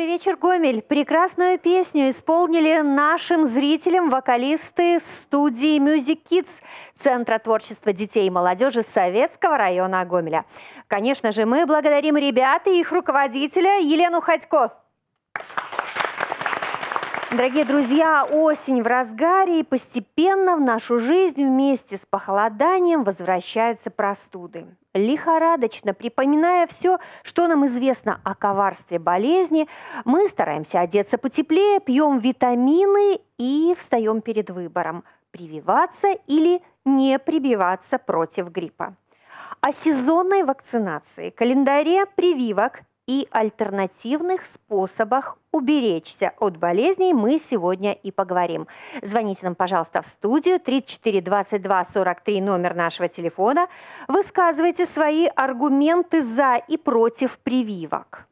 Добрый вечер, Гомель. Прекрасную песню исполнили нашим зрителям вокалисты студии Music Kids, Центра творчества детей и молодежи Советского района Гомеля. Конечно же, мы благодарим ребят и их руководителя Елену Ходько. Дорогие друзья, осень в разгаре, и постепенно в нашу жизнь вместе с похолоданием возвращаются простуды. Лихорадочно припоминая все, что нам известно о коварстве болезни, мы стараемся одеться потеплее, пьем витамины и встаем перед выбором – прививаться или не прививаться против гриппа. О сезонной вакцинации, календаре прививок и альтернативных способах уберечься от болезней мы сегодня и поговорим. Звоните нам, пожалуйста, в студию 342243 номер нашего телефона. Высказывайте свои аргументы за и против прививок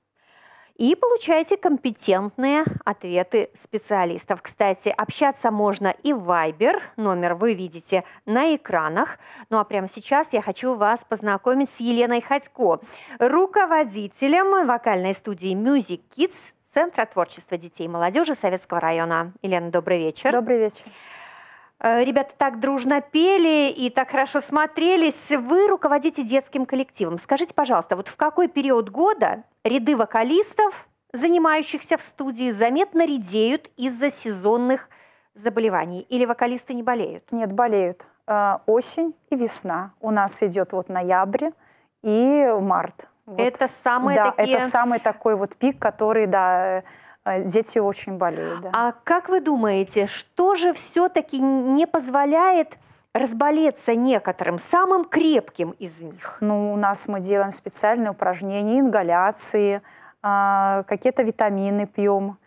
и получаете компетентные ответы специалистов. Кстати, общаться можно и в Viber, номер вы видите на экранах. Ну а прямо сейчас я хочу вас познакомить с Еленой Ходько, руководителем вокальной студии Music Kids Центра творчества детей и молодежи Советского района. Елена, добрый вечер. Добрый вечер. Э, ребята так дружно пели и так хорошо смотрелись. Вы руководите детским коллективом. Скажите, пожалуйста, вот в какой период года ряды вокалистов, занимающихся в студии, заметно редеют из-за сезонных заболеваний? Или вокалисты не болеют? Нет, болеют. Э, осень и весна. У нас идет вот ноябрь и март. Вот. Это самый да, такие... это самый такой вот пик, который, да, а дети очень болеют. Да. А как вы думаете, что же все-таки не позволяет разболеться некоторым, самым крепким из них? Ну, у нас мы делаем специальные упражнения, ингаляции, а, какие-то витамины пьем.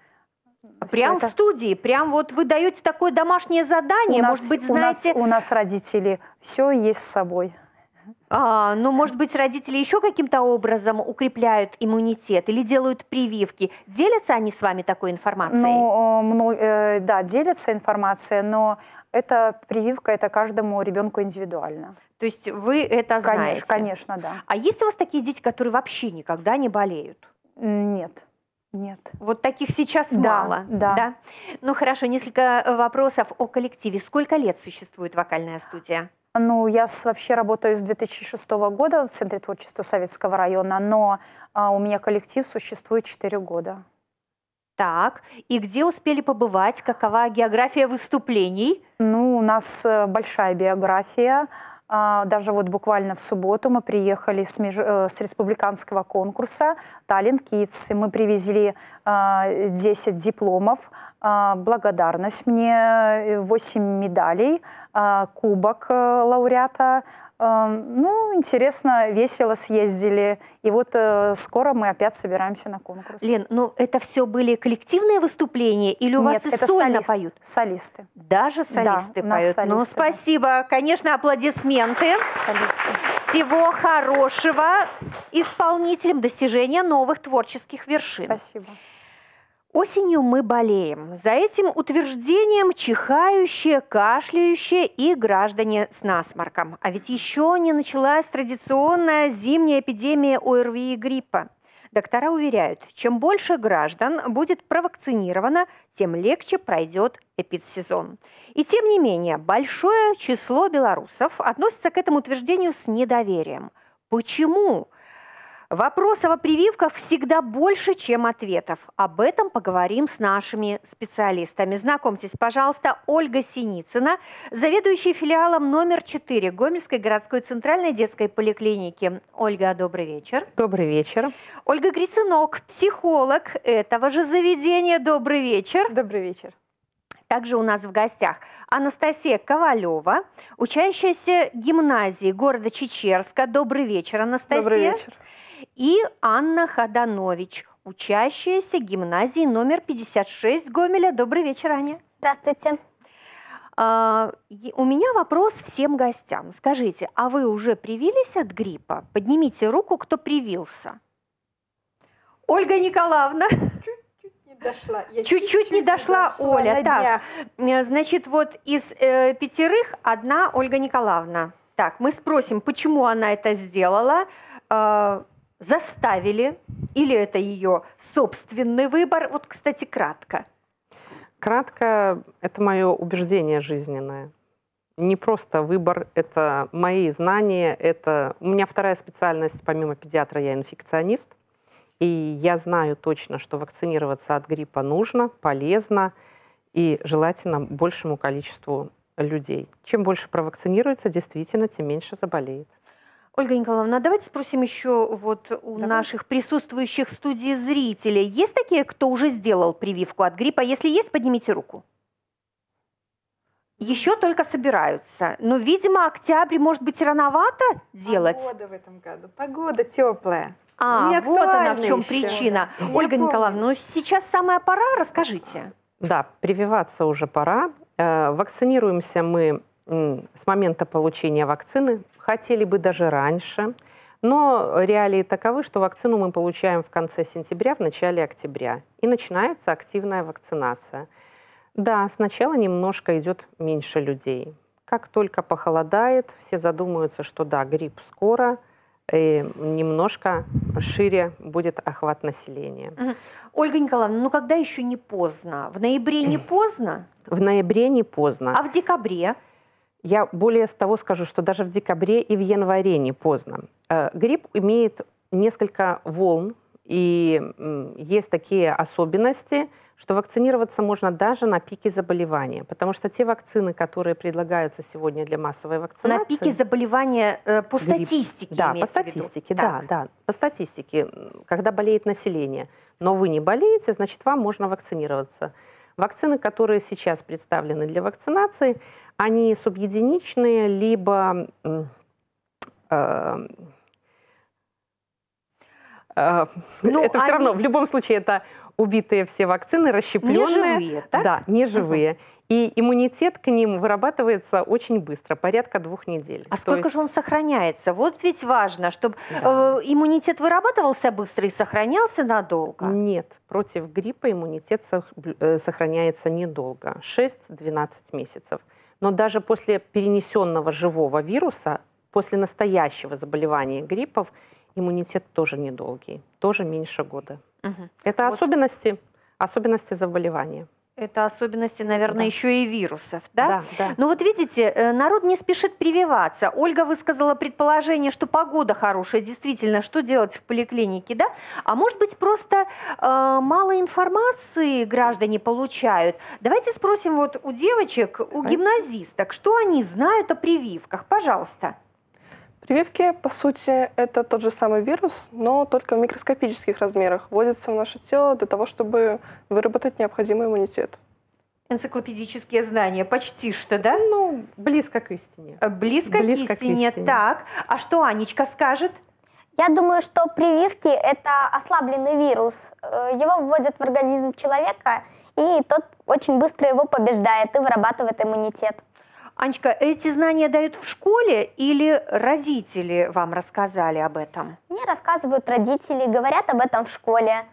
А прям это... в студии, прям вот вы даете такое домашнее задание, у может нас, быть, знаете... У нас, у нас родители все есть с собой. А, ну, может быть, родители еще каким-то образом укрепляют иммунитет или делают прививки. Делятся они с вами такой информацией? Ну, э, э, да, делятся информация, но эта прививка, это каждому ребенку индивидуально. То есть вы это знаете? Конечно, конечно, да. А есть у вас такие дети, которые вообще никогда не болеют? Нет. Нет. Вот таких сейчас да, мало. Да. да. Ну хорошо, несколько вопросов о коллективе. Сколько лет существует вокальная студия? Ну, я вообще работаю с 2006 года в Центре творчества Советского района, но а, у меня коллектив существует 4 года. Так, и где успели побывать? Какова география выступлений? Ну, у нас э, большая биография. А, даже вот буквально в субботу мы приехали с, меж... Э, с республиканского конкурса «Таллин Kids. мы привезли 10 а, дипломов, а, благодарность мне, 8 э, медалей, кубок э, лауреата – ну, интересно, весело съездили. И вот э, скоро мы опять собираемся на конкурс. Лен, ну это все были коллективные выступления или у Нет, вас и это сольно солист, поют? солисты. Даже ну, солисты да, поют? Солисты, ну, спасибо. Да. Конечно, аплодисменты. Солисты. Всего хорошего исполнителям достижения новых творческих вершин. Спасибо. Осенью мы болеем. За этим утверждением чихающие, кашляющие и граждане с насморком. А ведь еще не началась традиционная зимняя эпидемия ОРВИ и гриппа. Доктора уверяют, чем больше граждан будет провакцинировано, тем легче пройдет эпидсезон. И тем не менее, большое число белорусов относится к этому утверждению с недоверием. Почему? Почему? Вопросов о прививках всегда больше, чем ответов. Об этом поговорим с нашими специалистами. Знакомьтесь, пожалуйста, Ольга Синицына, заведующая филиалом номер 4 Гомельской городской центральной детской поликлиники. Ольга, добрый вечер. Добрый вечер. Ольга Гриценок, психолог этого же заведения. Добрый вечер. Добрый вечер. Также у нас в гостях Анастасия Ковалева, учащаяся гимназии города Чечерска. Добрый вечер, Анастасия. Добрый вечер и Анна Ходанович, учащаяся гимназии номер 56 Гомеля. Добрый вечер, Аня. Здравствуйте. А, у меня вопрос всем гостям. Скажите, а вы уже привились от гриппа? Поднимите руку, кто привился. Ольга Николаевна. Чуть-чуть не дошла, чуть-чуть не дошла Оля. Так, значит, вот из э, пятерых одна Ольга Николаевна. Так, мы спросим, почему она это сделала. А, заставили, или это ее собственный выбор? Вот, кстати, кратко. Кратко – это мое убеждение жизненное. Не просто выбор, это мои знания, это... У меня вторая специальность, помимо педиатра, я инфекционист. И я знаю точно, что вакцинироваться от гриппа нужно, полезно и желательно большему количеству людей. Чем больше провакцинируется, действительно, тем меньше заболеет. Ольга Николаевна, а давайте спросим еще вот у Давай. наших присутствующих в студии зрителей. Есть такие, кто уже сделал прививку от гриппа? Если есть, поднимите руку. Еще только собираются. Но, видимо, октябрь, может быть, рановато делать. Погода в этом году. Погода теплая. А, Не вот она в чем еще. причина. Я Ольга помню. Николаевна, ну сейчас самая пора, расскажите. Да, прививаться уже пора. Э, вакцинируемся мы с момента получения вакцины, хотели бы даже раньше, но реалии таковы, что вакцину мы получаем в конце сентября, в начале октября, и начинается активная вакцинация. Да, сначала немножко идет меньше людей. Как только похолодает, все задумаются, что да, грипп скоро – и немножко шире будет охват населения. Ольга Николаевна, ну когда еще не поздно? В ноябре не поздно? В ноябре не поздно. А в декабре? Я более с того скажу, что даже в декабре и в январе не поздно. Э, грипп имеет несколько волн, и есть такие особенности, что вакцинироваться можно даже на пике заболевания, потому что те вакцины, которые предлагаются сегодня для массовой вакцинации... На пике заболевания э, по грипп, статистике? Да, по статистике, да, да, по статистике, когда болеет население. Но вы не болеете, значит, вам можно вакцинироваться. Вакцины, которые сейчас представлены для вакцинации, они субъединичные, либо э, Э, ну, это они... все равно, в любом случае, это убитые все вакцины, расщепленные. Неживые, так? Да, неживые. Угу. И иммунитет к ним вырабатывается очень быстро, порядка двух недель. А То сколько есть... же он сохраняется? Вот ведь важно, чтобы да. э, иммунитет вырабатывался быстро и сохранялся надолго. Нет, против гриппа иммунитет э, сохраняется недолго, 6-12 месяцев. Но даже после перенесенного живого вируса, после настоящего заболевания гриппов, иммунитет тоже недолгий, тоже меньше года. Угу. Это вот. особенности, особенности заболевания. Это особенности, наверное, да. еще и вирусов, да? Да, да? Но ну вот видите, э, народ не спешит прививаться. Ольга высказала предположение, что погода хорошая, действительно, что делать в поликлинике, да? А может быть, просто э, мало информации граждане получают. Давайте спросим вот у девочек, у гимназисток, что они знают о прививках, пожалуйста. Прививки, по сути, это тот же самый вирус, но только в микроскопических размерах. Вводится в наше тело для того, чтобы выработать необходимый иммунитет. Энциклопедические знания, почти что, да? Ну, близко к истине. Э, близко, близко к, истине. к истине, так. А что Анечка скажет? Я думаю, что прививки – это ослабленный вирус. Э, его вводят в организм человека, и тот очень быстро его побеждает и вырабатывает иммунитет. Анечка, эти знания дают в школе или родители вам рассказали об этом? Мне рассказывают родители, говорят об этом в школе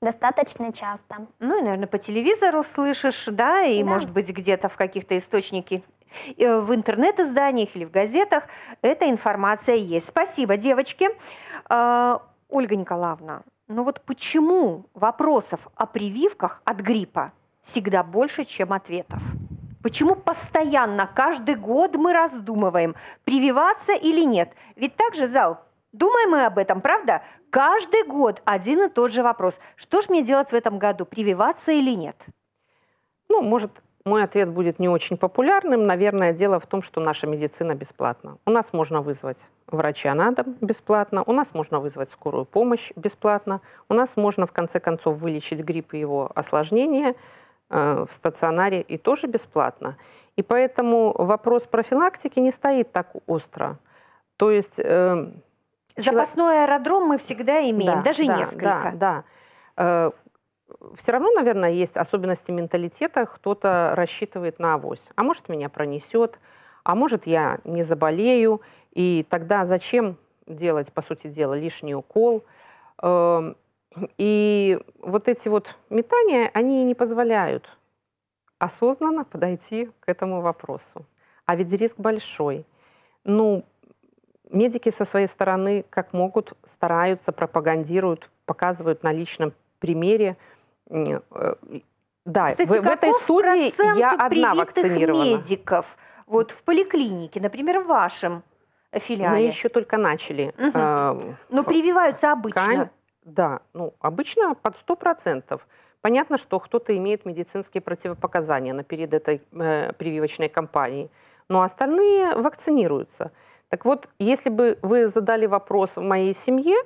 достаточно часто. Ну и, наверное, по телевизору слышишь, да, и, да. может быть, где-то в каких-то источнике э, в интернет-изданиях или в газетах эта информация есть. Спасибо, девочки. А, Ольга Николаевна, ну вот почему вопросов о прививках от гриппа всегда больше, чем ответов? Почему постоянно, каждый год мы раздумываем, прививаться или нет? Ведь также, зал, думаем мы об этом, правда? Каждый год один и тот же вопрос. Что же мне делать в этом году, прививаться или нет? Ну, может, мой ответ будет не очень популярным. Наверное, дело в том, что наша медицина бесплатна. У нас можно вызвать врача на дом бесплатно, у нас можно вызвать скорую помощь бесплатно, у нас можно, в конце концов, вылечить грипп и его осложнения – Э, в стационаре и тоже бесплатно. И поэтому вопрос профилактики не стоит так остро. То есть... Э, Запасной аэродром мы всегда имеем, да, даже да, несколько. Да, да. Э, Все равно, наверное, есть особенности менталитета. Кто-то рассчитывает на авось. А может, меня пронесет, а может, я не заболею. И тогда зачем делать, по сути дела, лишний укол? Э, и вот эти вот метания, они не позволяют осознанно подойти к этому вопросу. А ведь риск большой. Ну, медики со своей стороны, как могут, стараются, пропагандируют, показывают на личном примере. Э, да, Кстати, в, в этой студии я одна вакцинирована. медиков вот в поликлинике, например, в вашем филиале? Мы еще только начали. Угу. Но прививаются обычно. Ткань да, ну, обычно под 100%. Понятно, что кто-то имеет медицинские противопоказания на перед этой э, прививочной кампанией, но остальные вакцинируются. Так вот, если бы вы задали вопрос в моей семье,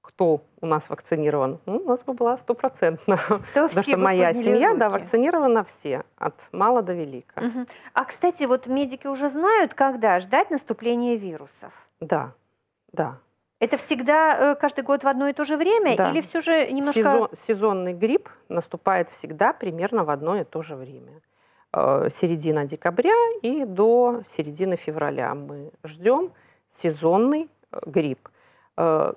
кто у нас вакцинирован, ну, у нас бы была стопроцентно. Потому что моя семья, да, вакцинирована все, от мала до велика. Угу. А, кстати, вот медики уже знают, когда ждать наступления вирусов. Да, да. Это всегда э, каждый год в одно и то же время да. или все же немножко... Сезон, сезонный грипп наступает всегда примерно в одно и то же время. Э, середина декабря и до середины февраля мы ждем сезонный э, грипп.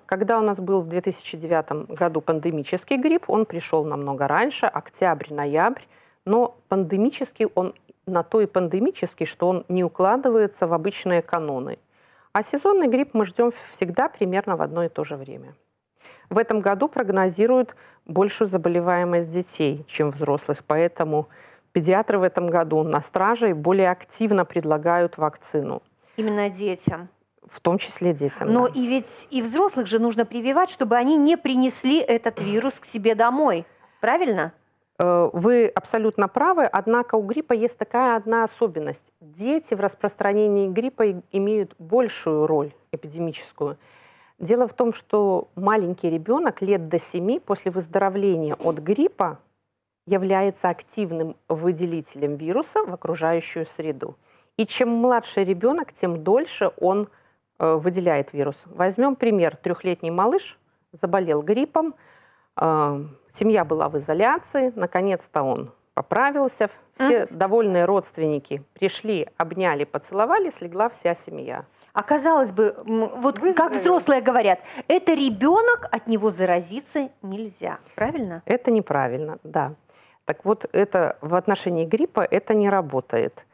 Когда у нас был в 2009 году пандемический грипп, он пришел намного раньше, октябрь, ноябрь, но пандемический он на то и пандемический, что он не укладывается в обычные каноны – а сезонный грипп мы ждем всегда примерно в одно и то же время. В этом году прогнозируют большую заболеваемость детей, чем взрослых, поэтому педиатры в этом году на страже и более активно предлагают вакцину. Именно детям. В том числе детям. Но да. и ведь и взрослых же нужно прививать, чтобы они не принесли этот вирус к себе домой. Правильно? Э, вы абсолютно правы, однако у гриппа есть такая одна особенность. Дети в распространении гриппа имеют большую роль эпидемическую. Дело в том, что маленький ребенок лет до 7 после выздоровления от гриппа является активным выделителем вируса в окружающую среду. И чем младше ребенок, тем дольше он э, выделяет вирус. Возьмем пример. Трехлетний малыш заболел гриппом – Семья была в изоляции, наконец-то он поправился. Все mm. довольные родственники пришли, обняли, поцеловали, слегла вся семья. А бы, вот Выздоровели. как взрослые говорят, это ребенок, от него заразиться нельзя. Правильно? Это неправильно, да. Так вот, это в отношении гриппа это не работает.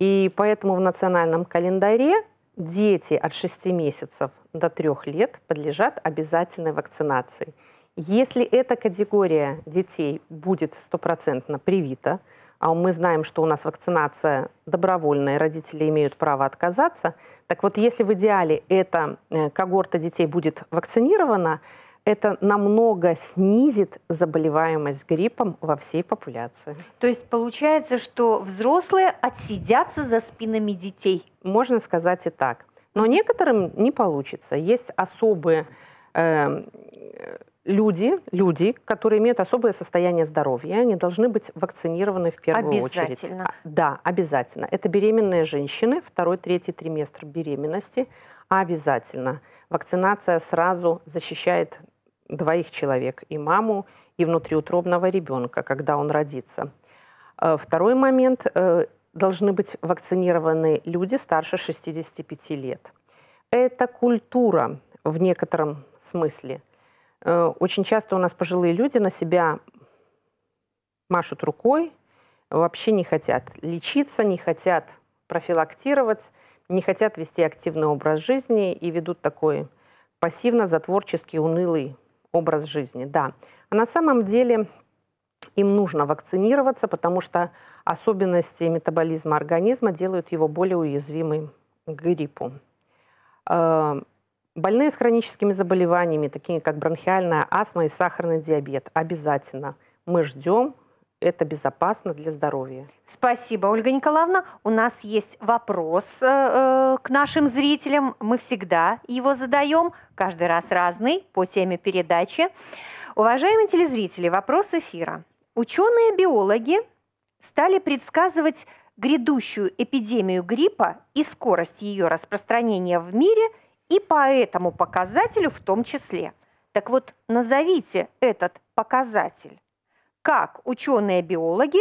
И поэтому в национальном календаре дети от 6 месяцев до 3 лет подлежат обязательной вакцинации – если эта категория детей будет стопроцентно привита, а мы знаем, что у нас вакцинация добровольная, родители имеют право отказаться, так вот если в идеале эта э, когорта детей будет вакцинирована, это намного снизит заболеваемость гриппом во всей популяции. То есть получается, что взрослые отсидятся за спинами детей? Можно сказать и так. Но некоторым не получится. Есть особые эм, люди, люди, которые имеют особое состояние здоровья, они должны быть вакцинированы в первую обязательно. очередь. Обязательно. А, да, обязательно. Это беременные женщины, второй, третий триместр беременности. Обязательно. Вакцинация сразу защищает двоих человек, и маму, и внутриутробного ребенка, когда он родится. Э, второй момент. Э, должны быть вакцинированы люди старше 65 лет. Это культура в некотором смысле – Э, очень часто у нас пожилые люди на себя машут рукой, вообще не хотят лечиться, не хотят профилактировать, не хотят вести активный образ жизни и ведут такой пассивно-затворческий, унылый образ жизни. Да, а на самом деле им нужно вакцинироваться, потому что особенности метаболизма организма делают его более уязвимым к гриппу. Э, Больные с хроническими заболеваниями, такими как бронхиальная астма и сахарный диабет, обязательно. Мы ждем, это безопасно для здоровья. Спасибо, Ольга Николаевна. У нас есть вопрос э, э к нашим зрителям. Мы всегда его задаем, каждый раз разный, по теме передачи. Уважаемые телезрители, вопрос эфира. Ученые-биологи стали предсказывать грядущую эпидемию гриппа и скорость ее распространения в мире – и по этому показателю в том числе. Так вот, назовите этот показатель. Как ученые-биологи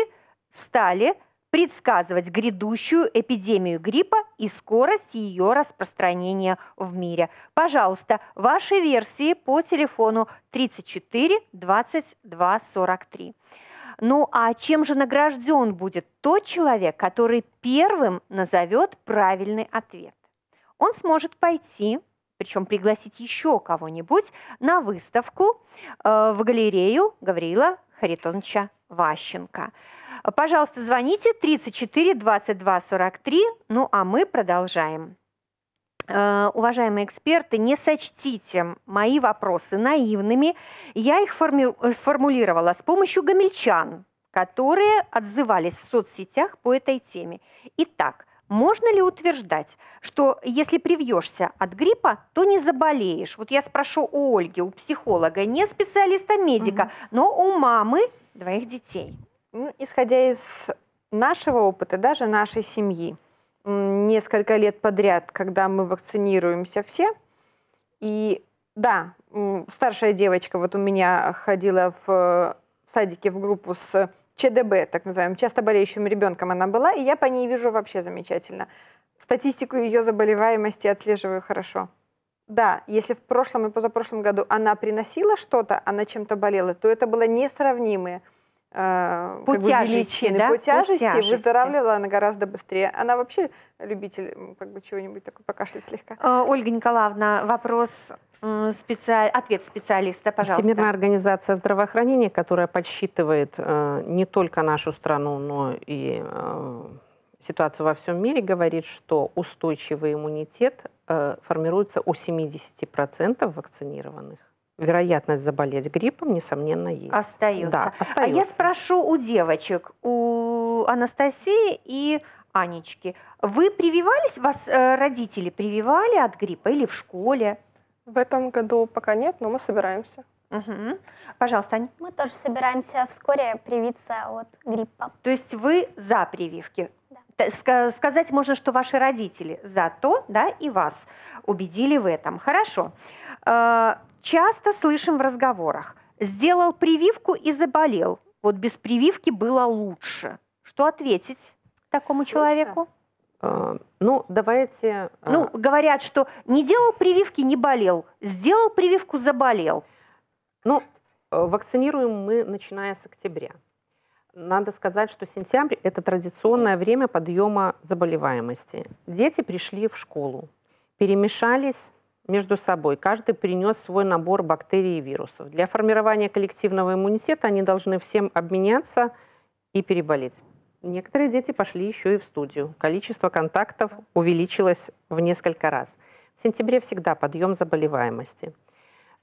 стали предсказывать грядущую эпидемию гриппа и скорость ее распространения в мире. Пожалуйста, ваши версии по телефону 34 22 43. Ну а чем же награжден будет тот человек, который первым назовет правильный ответ? он сможет пойти, причем пригласить еще кого-нибудь, на выставку э, в галерею Гавриила Харитоновича Ващенко. Пожалуйста, звоните 34 22 43, ну а мы продолжаем. Э, уважаемые эксперты, не сочтите мои вопросы наивными. Я их форми- э, формулировала с помощью гамильчан, которые отзывались в соцсетях по этой теме. Итак, можно ли утверждать, что если привьешься от гриппа, то не заболеешь? Вот я спрошу у Ольги, у психолога, не специалиста-медика, а угу. но у мамы двоих детей. Ну, исходя из нашего опыта, даже нашей семьи, несколько лет подряд, когда мы вакцинируемся все, и да, старшая девочка вот у меня ходила в э, садике в группу с ЧДБ, так называемым, часто болеющим ребенком она была, и я по ней вижу вообще замечательно. Статистику ее заболеваемости отслеживаю хорошо. Да, если в прошлом и позапрошлом году она приносила что-то, она чем-то болела, то это было несравнимые э, по, как бы, величины. Да? по тяжести, по тяжести. выздоравливала она гораздо быстрее. Она вообще любитель как бы чего-нибудь такой покашлять слегка. Э, Ольга Николаевна, вопрос Специаль... Ответ специалиста, пожалуйста. Всемирная организация здравоохранения, которая подсчитывает э, не только нашу страну, но и э, ситуацию во всем мире, говорит, что устойчивый иммунитет э, формируется у 70% вакцинированных. Вероятность заболеть гриппом, несомненно, есть. Остается. Да, остается. А я спрошу у девочек, у Анастасии и Анечки. Вы прививались, вас э, родители прививали от гриппа или в школе? В этом году пока нет, но мы собираемся. Угу. Пожалуйста, Аня. Мы тоже собираемся вскоре привиться от гриппа. То есть вы за прививки? Да. Сказать можно, что ваши родители за то, да, и вас убедили в этом. Хорошо. А, часто слышим в разговорах, сделал прививку и заболел. Вот без прививки было лучше. Что ответить такому человеку? А, ну, давайте... А. Ну, говорят, что не делал прививки, не болел. Сделал прививку, заболел. Ну, э, вакцинируем мы, начиная с октября. Надо сказать, что сентябрь – это традиционное время подъема заболеваемости. Дети пришли в школу, перемешались между собой. Каждый принес свой набор бактерий и вирусов. Для формирования коллективного иммунитета они должны всем обменяться и переболеть. Некоторые дети пошли еще и в студию. Количество контактов увеличилось в несколько раз. В сентябре всегда подъем заболеваемости.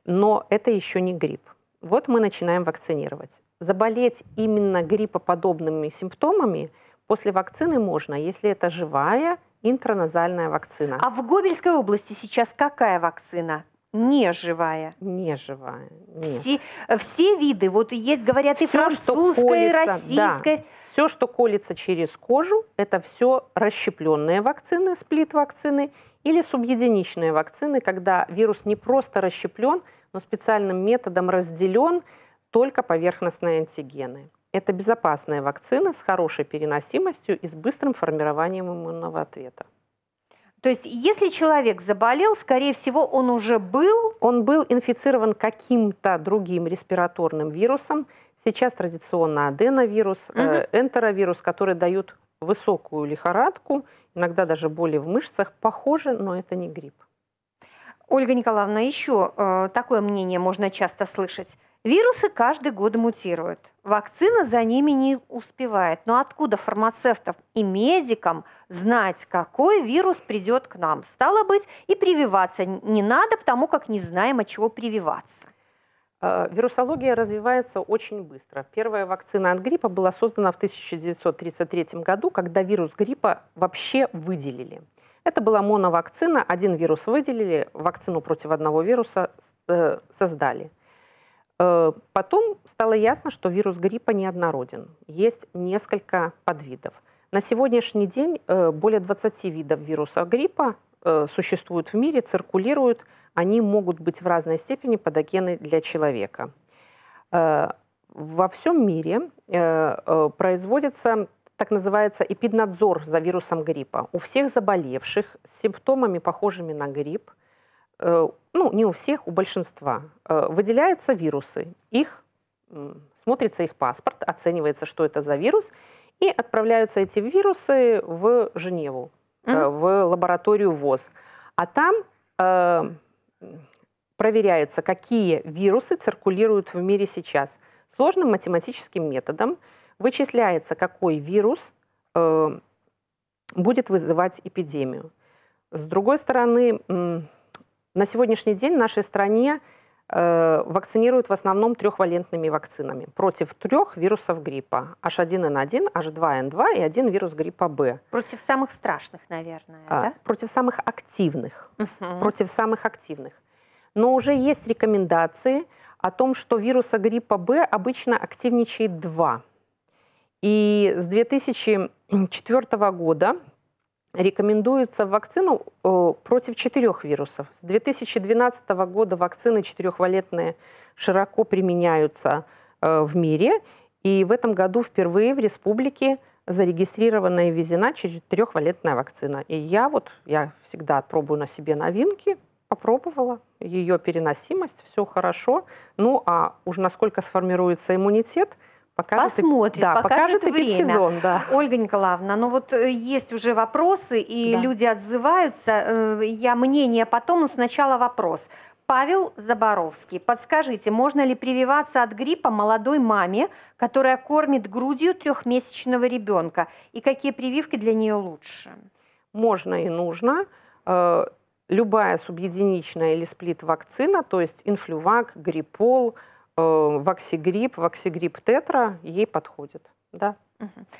Но это еще не грипп. Вот мы начинаем вакцинировать. Заболеть именно гриппоподобными симптомами после вакцины можно, если это живая интраназальная вакцина. А в Гомельской области сейчас какая вакцина? Неживая. Неживая. Все, все виды, вот есть, говорят, все, и французская, и российская. Да. Все, что колется через кожу, это все расщепленные вакцины, сплит-вакцины или субъединичные вакцины, когда вирус не просто расщеплен, но специальным методом разделен только поверхностные антигены. Это безопасные вакцины с хорошей переносимостью и с быстрым формированием иммунного ответа. То есть, если человек заболел, скорее всего, он уже был... Он был инфицирован каким-то другим респираторным вирусом, Сейчас традиционно аденовирус, угу. энтеровирус, которые дают высокую лихорадку, иногда даже боли в мышцах. Похоже, но это не грипп. Ольга Николаевна, еще э, такое мнение можно часто слышать. Вирусы каждый год мутируют. Вакцина за ними не успевает. Но откуда фармацевтов и медикам знать, какой вирус придет к нам? Стало быть, и прививаться не надо, потому как не знаем, от чего прививаться. Э, вирусология развивается очень быстро. Первая вакцина от гриппа была создана в 1933 году, когда вирус гриппа вообще выделили. Это была моновакцина, один вирус выделили, вакцину против одного вируса э, создали. Э, потом стало ясно, что вирус гриппа неоднороден. Есть несколько подвидов. На сегодняшний день более 20 видов вируса гриппа Э, существуют в мире, циркулируют, они могут быть в разной степени патогены для человека. Э, во всем мире э, производится так называется эпиднадзор за вирусом гриппа. У всех заболевших с симптомами, похожими на грипп, ну, не у всех, у большинства, выделяются вирусы. Их смотрится их паспорт, оценивается, что это за вирус, и отправляются эти вирусы в Женеву Э, в лабораторию ВОЗ. А там э, проверяется, какие вирусы циркулируют в мире сейчас. Сложным математическим методом вычисляется, какой вирус э, будет вызывать эпидемию. С другой стороны, э, на сегодняшний день в нашей стране Э, вакцинируют в основном трехвалентными вакцинами против трех вирусов гриппа. H1N1, H2N2 и один вирус гриппа Б. Против самых страшных, наверное, а, да? Против самых активных. Угу. Против самых активных. Но уже есть рекомендации о том, что вируса гриппа Б обычно активничает два. И с 2004 года рекомендуется вакцину э, против четырех вирусов. С 2012 года вакцины четырехвалентные широко применяются э, в мире. И в этом году впервые в республике зарегистрирована и ввезена четырехвалентная вакцина. И я вот, я всегда пробую на себе новинки, попробовала, ее переносимость, все хорошо. Ну а уж насколько сформируется иммунитет – Покажет Посмотрит, и, да, покажет, покажет время. и да. Ольга Николаевна, ну вот э, есть уже вопросы, и да. люди отзываются. Э, я мнение потом, но сначала вопрос. Павел Заборовский, подскажите, можно ли прививаться от гриппа молодой маме, которая кормит грудью трехмесячного ребенка, и какие прививки для нее лучше? Можно и нужно. Э, любая субъединичная или сплит-вакцина, то есть инфлювак, гриппол – Э, ваксигрипп, ваксигрипп тетра ей подходит. Да.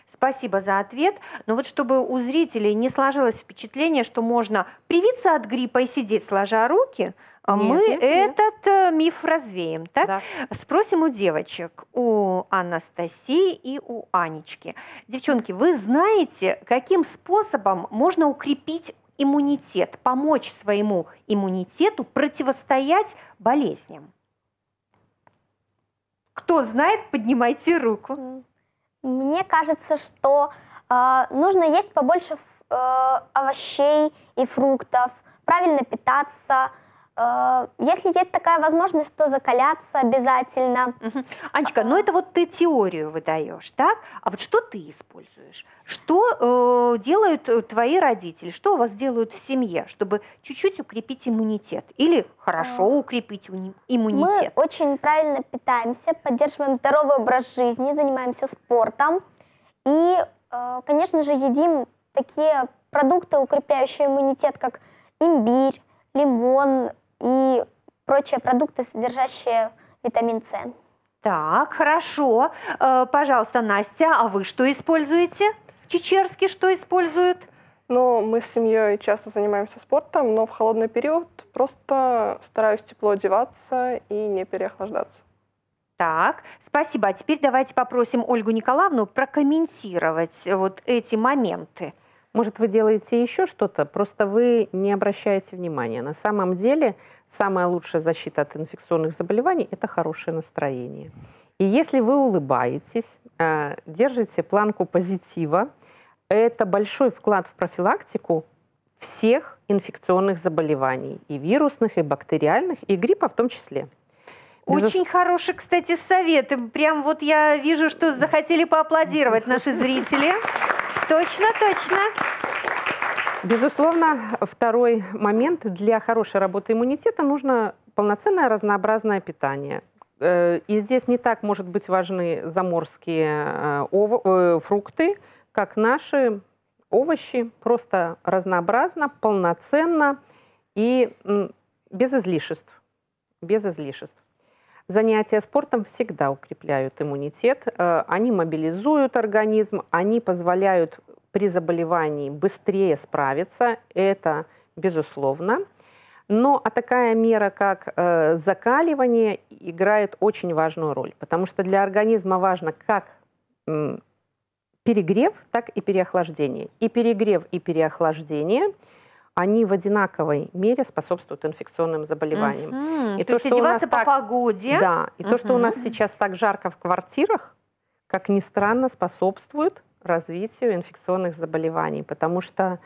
Спасибо за ответ. Но вот чтобы у зрителей не сложилось впечатление, что можно привиться от гриппа и сидеть сложа руки, нет, э, мы нет, этот нет. Э, миф развеем. Так? Да. Спросим у девочек, у Анастасии и у Анечки. Девчонки, вы знаете, каким способом можно укрепить иммунитет, помочь своему иммунитету противостоять болезням? Кто знает, поднимайте руку. Мне кажется, что э, нужно есть побольше э, овощей и фруктов, правильно питаться – Э, если есть такая возможность, то закаляться обязательно. Угу. Анечка, ну это вот ты теорию выдаешь, так? А вот что ты используешь? Что э, делают э, твои родители? Что у вас делают в семье, чтобы чуть-чуть укрепить иммунитет? Или хорошо э, укрепить иммунитет? Мы очень правильно питаемся, поддерживаем здоровый образ жизни, занимаемся спортом. И, э, конечно же, едим такие продукты, укрепляющие иммунитет, как имбирь, лимон, и прочие продукты, содержащие витамин С. Так, хорошо. Э, пожалуйста, Настя, а вы что используете? Чечерский что используют? Ну, мы с семьей часто занимаемся спортом, но в холодный период просто стараюсь тепло одеваться и не переохлаждаться. Так, спасибо. А теперь давайте попросим Ольгу Николаевну прокомментировать вот эти моменты. Может, вы делаете еще что-то, просто вы не обращаете внимания. На самом деле, самая лучшая защита от инфекционных заболеваний – это хорошее настроение. И если вы улыбаетесь, э, держите планку позитива, это большой вклад в профилактику всех инфекционных заболеваний, и вирусных, и бактериальных, и гриппа в том числе. Очень хорошие, кстати, советы. Прям вот я вижу, что захотели поаплодировать наши зрители. Точно, точно. Безусловно, второй момент. Для хорошей работы иммунитета нужно полноценное разнообразное питание. Э, и здесь не так, может быть, важны заморские э, э, фрукты, как наши овощи. Просто разнообразно, полноценно и без излишеств. Без излишеств. Занятия спортом всегда укрепляют иммунитет, э, они мобилизуют организм, они позволяют при заболевании быстрее справиться, это безусловно. Но а такая мера, как э, закаливание, играет очень важную роль, потому что для организма важно как перегрев, так и переохлаждение. И перегрев, и переохлаждение – они в одинаковой мере способствуют инфекционным заболеваниям. Угу. И то, то есть что одеваться у нас по так, погоде. Да, и угу. то, что у нас сейчас так жарко в квартирах, как ни странно, способствует развитию инфекционных заболеваний, потому что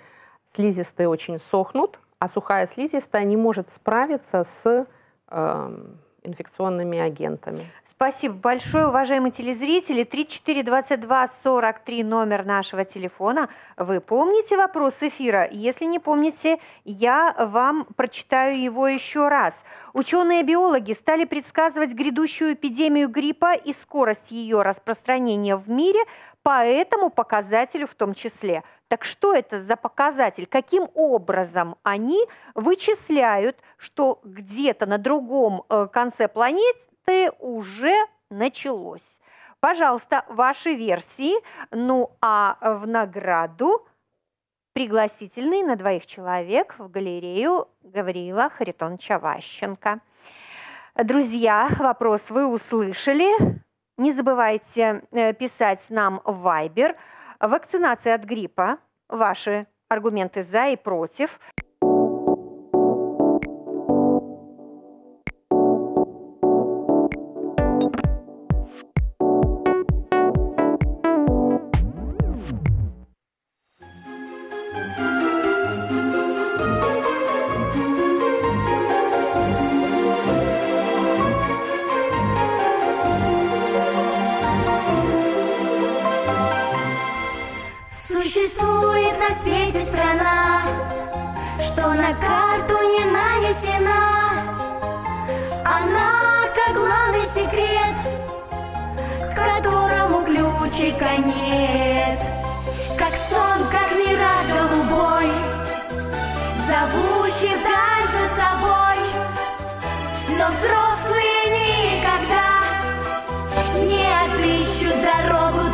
слизистые очень сохнут, а сухая слизистая не может справиться с э, инфекционными агентами. Спасибо большое, уважаемые телезрители. 3422-43 номер нашего телефона. Вы помните вопрос эфира? Если не помните, я вам прочитаю его еще раз. Ученые-биологи стали предсказывать грядущую эпидемию гриппа и скорость ее распространения в мире по этому показателю в том числе. Так что это за показатель? Каким образом они вычисляют, что где-то на другом э, конце планеты уже началось? Пожалуйста, ваши версии. Ну а в награду пригласительный на двоих человек в галерею Гавриила Харитоновича Ващенко. Друзья, вопрос вы услышали. Не забывайте э, писать нам в Viber. Вакцинация от гриппа. Ваши аргументы за и против. секрет, к которому ключика нет. Как сон, как мираж голубой, зовущий вдаль за собой. Но взрослые никогда не отыщут дорогу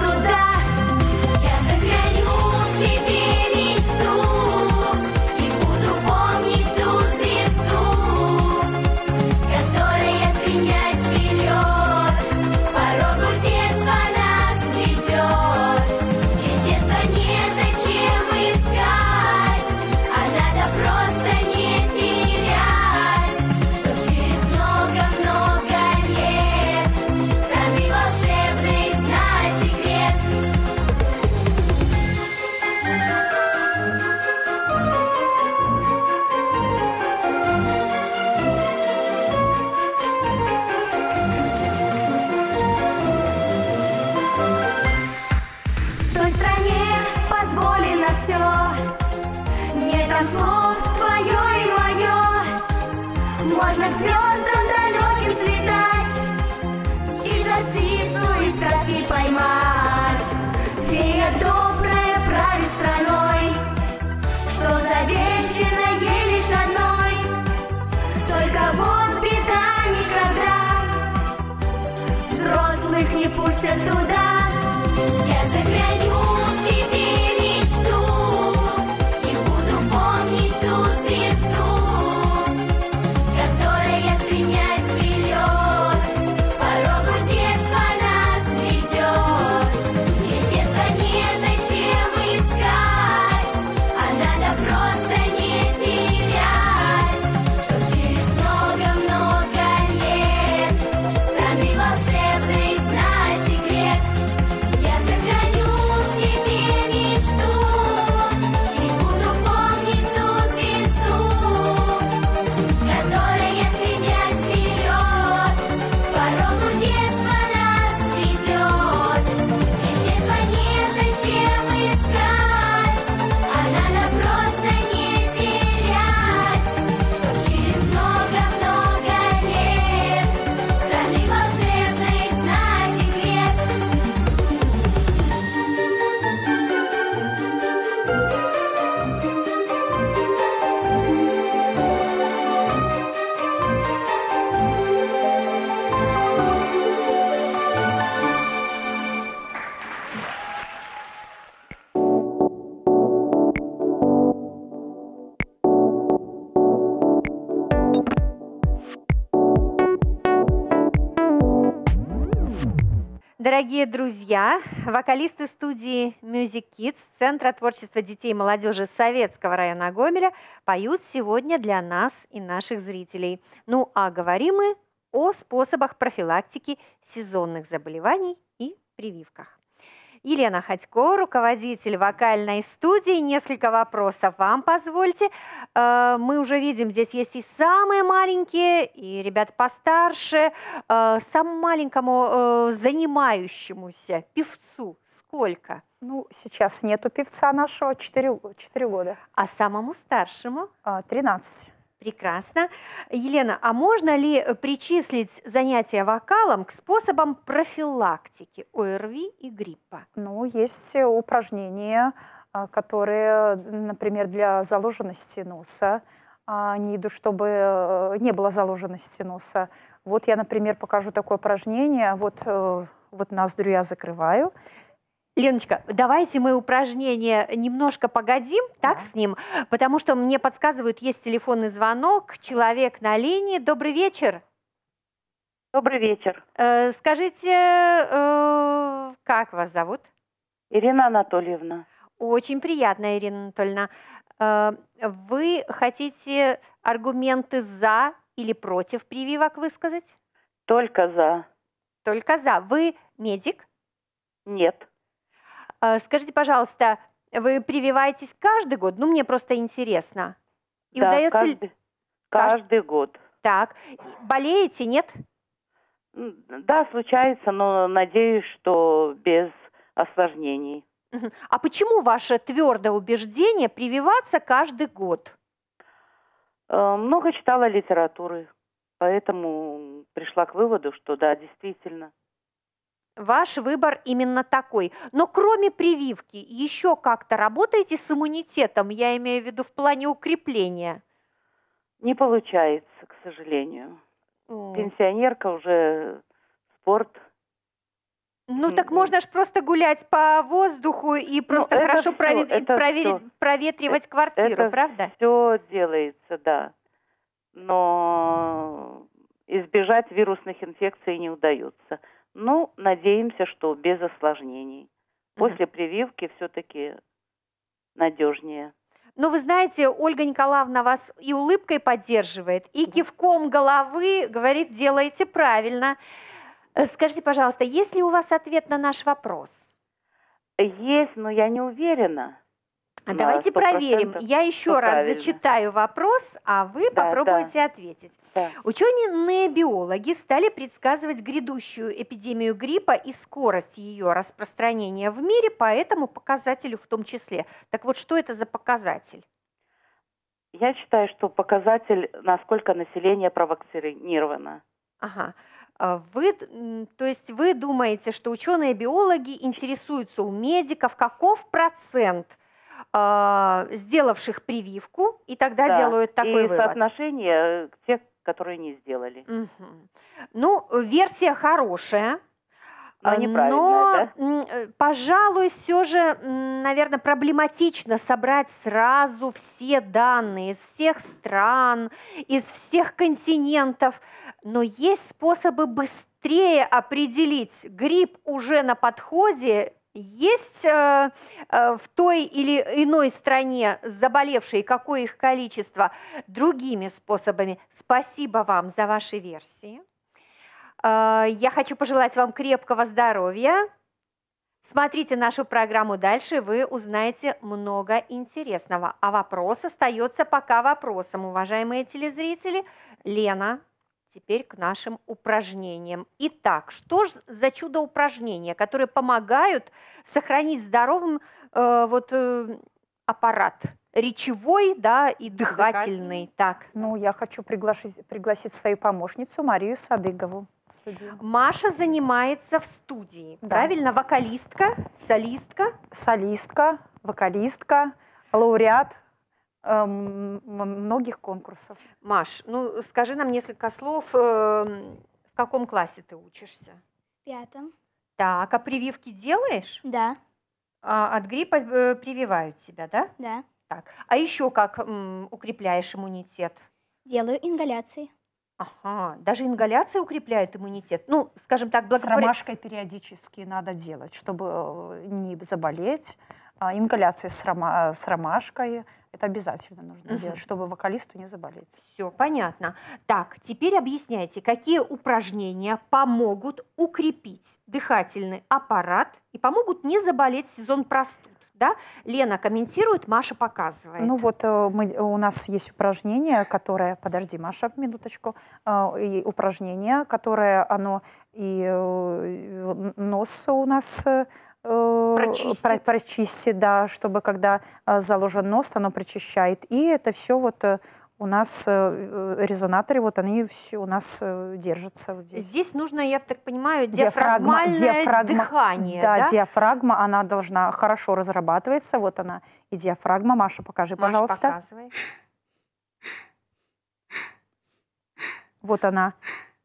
друзья, вокалисты студии Music Kids Центра творчества детей и молодежи Советского района Гомеля поют сегодня для нас и наших зрителей. Ну а говорим мы о способах профилактики сезонных заболеваний и прививках. Елена Ходько, руководитель вокальной студии. Несколько вопросов вам позвольте. Э, мы уже видим, здесь есть и самые маленькие, и ребят постарше. Э, самому маленькому э, занимающемуся певцу сколько? Ну, сейчас нету певца нашего, 4, 4 года. А самому старшему? 13. А, Прекрасно. Елена, а можно ли э, причислить занятия вокалом к способам профилактики ОРВИ и гриппа? Ну, есть э, упражнения, а, которые, например, для заложенности носа, ниду, чтобы э, не было заложенности носа. Вот я, например, покажу такое упражнение. Вот, вот ноздрю я закрываю. Леночка, давайте мы упражнение немножко погодим, так да. с ним, потому что мне подсказывают, есть телефонный звонок, человек на линии. Добрый вечер. Добрый вечер. Э, скажите, э, как вас зовут? Ирина Анатольевна. Очень приятно, Ирина Анатольевна. Э, вы хотите аргументы за или против прививок высказать? Только за. Только за. Вы медик? Нет. А, скажите, пожалуйста, вы прививаетесь каждый год? Ну, мне просто интересно. И да, удается каждый, каждый, каждый год. Так. Болеете, нет? Да, случается, но надеюсь, что без осложнений. А почему ваше твердое убеждение прививаться каждый год? Э, много читала литературы, поэтому пришла к выводу, что да, действительно – Ваш выбор именно такой. Но кроме прививки, еще как-то работаете с иммунитетом, я имею в виду в плане укрепления? Не получается, к сожалению. Mm. Пенсионерка уже спорт. Ну так м-м. можно же просто гулять по воздуху и ну, просто ну, хорошо все, прове... прове... проветривать э, квартиру, это правда? Все делается, да. Но избежать вирусных инфекций не удается. Ну, надеемся, что без осложнений. После прививки все-таки надежнее. Но ну, вы знаете, Ольга Николаевна вас и улыбкой поддерживает, и кивком головы говорит, делаете правильно. Э, скажите, пожалуйста, есть ли у вас ответ на наш вопрос? Есть, но я не уверена. А на давайте проверим. Я еще раз зачитаю вопрос, а вы да, попробуйте да. ответить. Да. Ученые-биологи стали предсказывать грядущую эпидемию гриппа и скорость ее распространения в мире по этому показателю в том числе. Так вот, что это за показатель? Я считаю, что показатель, насколько население провакцинировано. Ага. А вы, то есть вы думаете, что ученые-биологи интересуются у медиков, каков процент – а, сделавших прививку, и тогда да. делают такой и вывод. соотношение э, тех, которые не сделали. Угу. Ну, версия хорошая. Но, э, но да? Э, пожалуй, все же, наверное, проблематично собрать сразу все данные из всех стран, из всех континентов. Но есть способы быстрее определить, грипп уже на подходе есть э, э, в той или иной стране заболевшие, какое их количество, другими способами. Спасибо вам за ваши версии. Э, я хочу пожелать вам крепкого здоровья. Смотрите нашу программу дальше, вы узнаете много интересного. А вопрос остается пока вопросом, уважаемые телезрители. Лена, теперь к нашим упражнениям. Итак, что же за чудо-упражнения, которые помогают сохранить здоровым э, вот, э, аппарат? речевой, да, и дыхательный. Так. Ну, я хочу пригласить, пригласить свою помощницу Марию Садыгову студию. Маша занимается в студии, да. правильно? Вокалистка, солистка? Солистка, вокалистка, лауреат многих конкурсов. Маш, ну скажи нам несколько слов, эм, в каком классе ты учишься? В пятом. Так, а прививки делаешь? Да. А от гриппа э, прививают тебя, да? Да. Так, а еще как укрепляешь иммунитет? Делаю ингаляции. Ага, даже ингаляции укрепляют иммунитет. Ну, скажем так, благопри... С ромашкой периодически надо делать, чтобы э, не заболеть. А, ингаляции с, рома, э, с ромашкой. Это обязательно нужно угу. делать, чтобы вокалисту не заболеть. Все, понятно. Так, теперь объясняйте, какие упражнения помогут укрепить дыхательный аппарат и помогут не заболеть сезон простуд? да? Лена комментирует, Маша показывает. Ну вот э, мы, э, у нас есть упражнение, которое, подожди, Маша, минуточку, упражнение, которое оно и нос у нас э, прочистит. Про, прочистит, да, чтобы когда э, заложен нос, оно прочищает. И это все вот э, у нас э, резонаторы, вот они все у нас держатся вот здесь. Здесь нужно, я так понимаю, диафрагма, диафрагма, дыхание. Да, да, диафрагма, она должна хорошо разрабатывается, вот она и диафрагма. Маша, покажи, Маша, пожалуйста. Показывай. Вот она.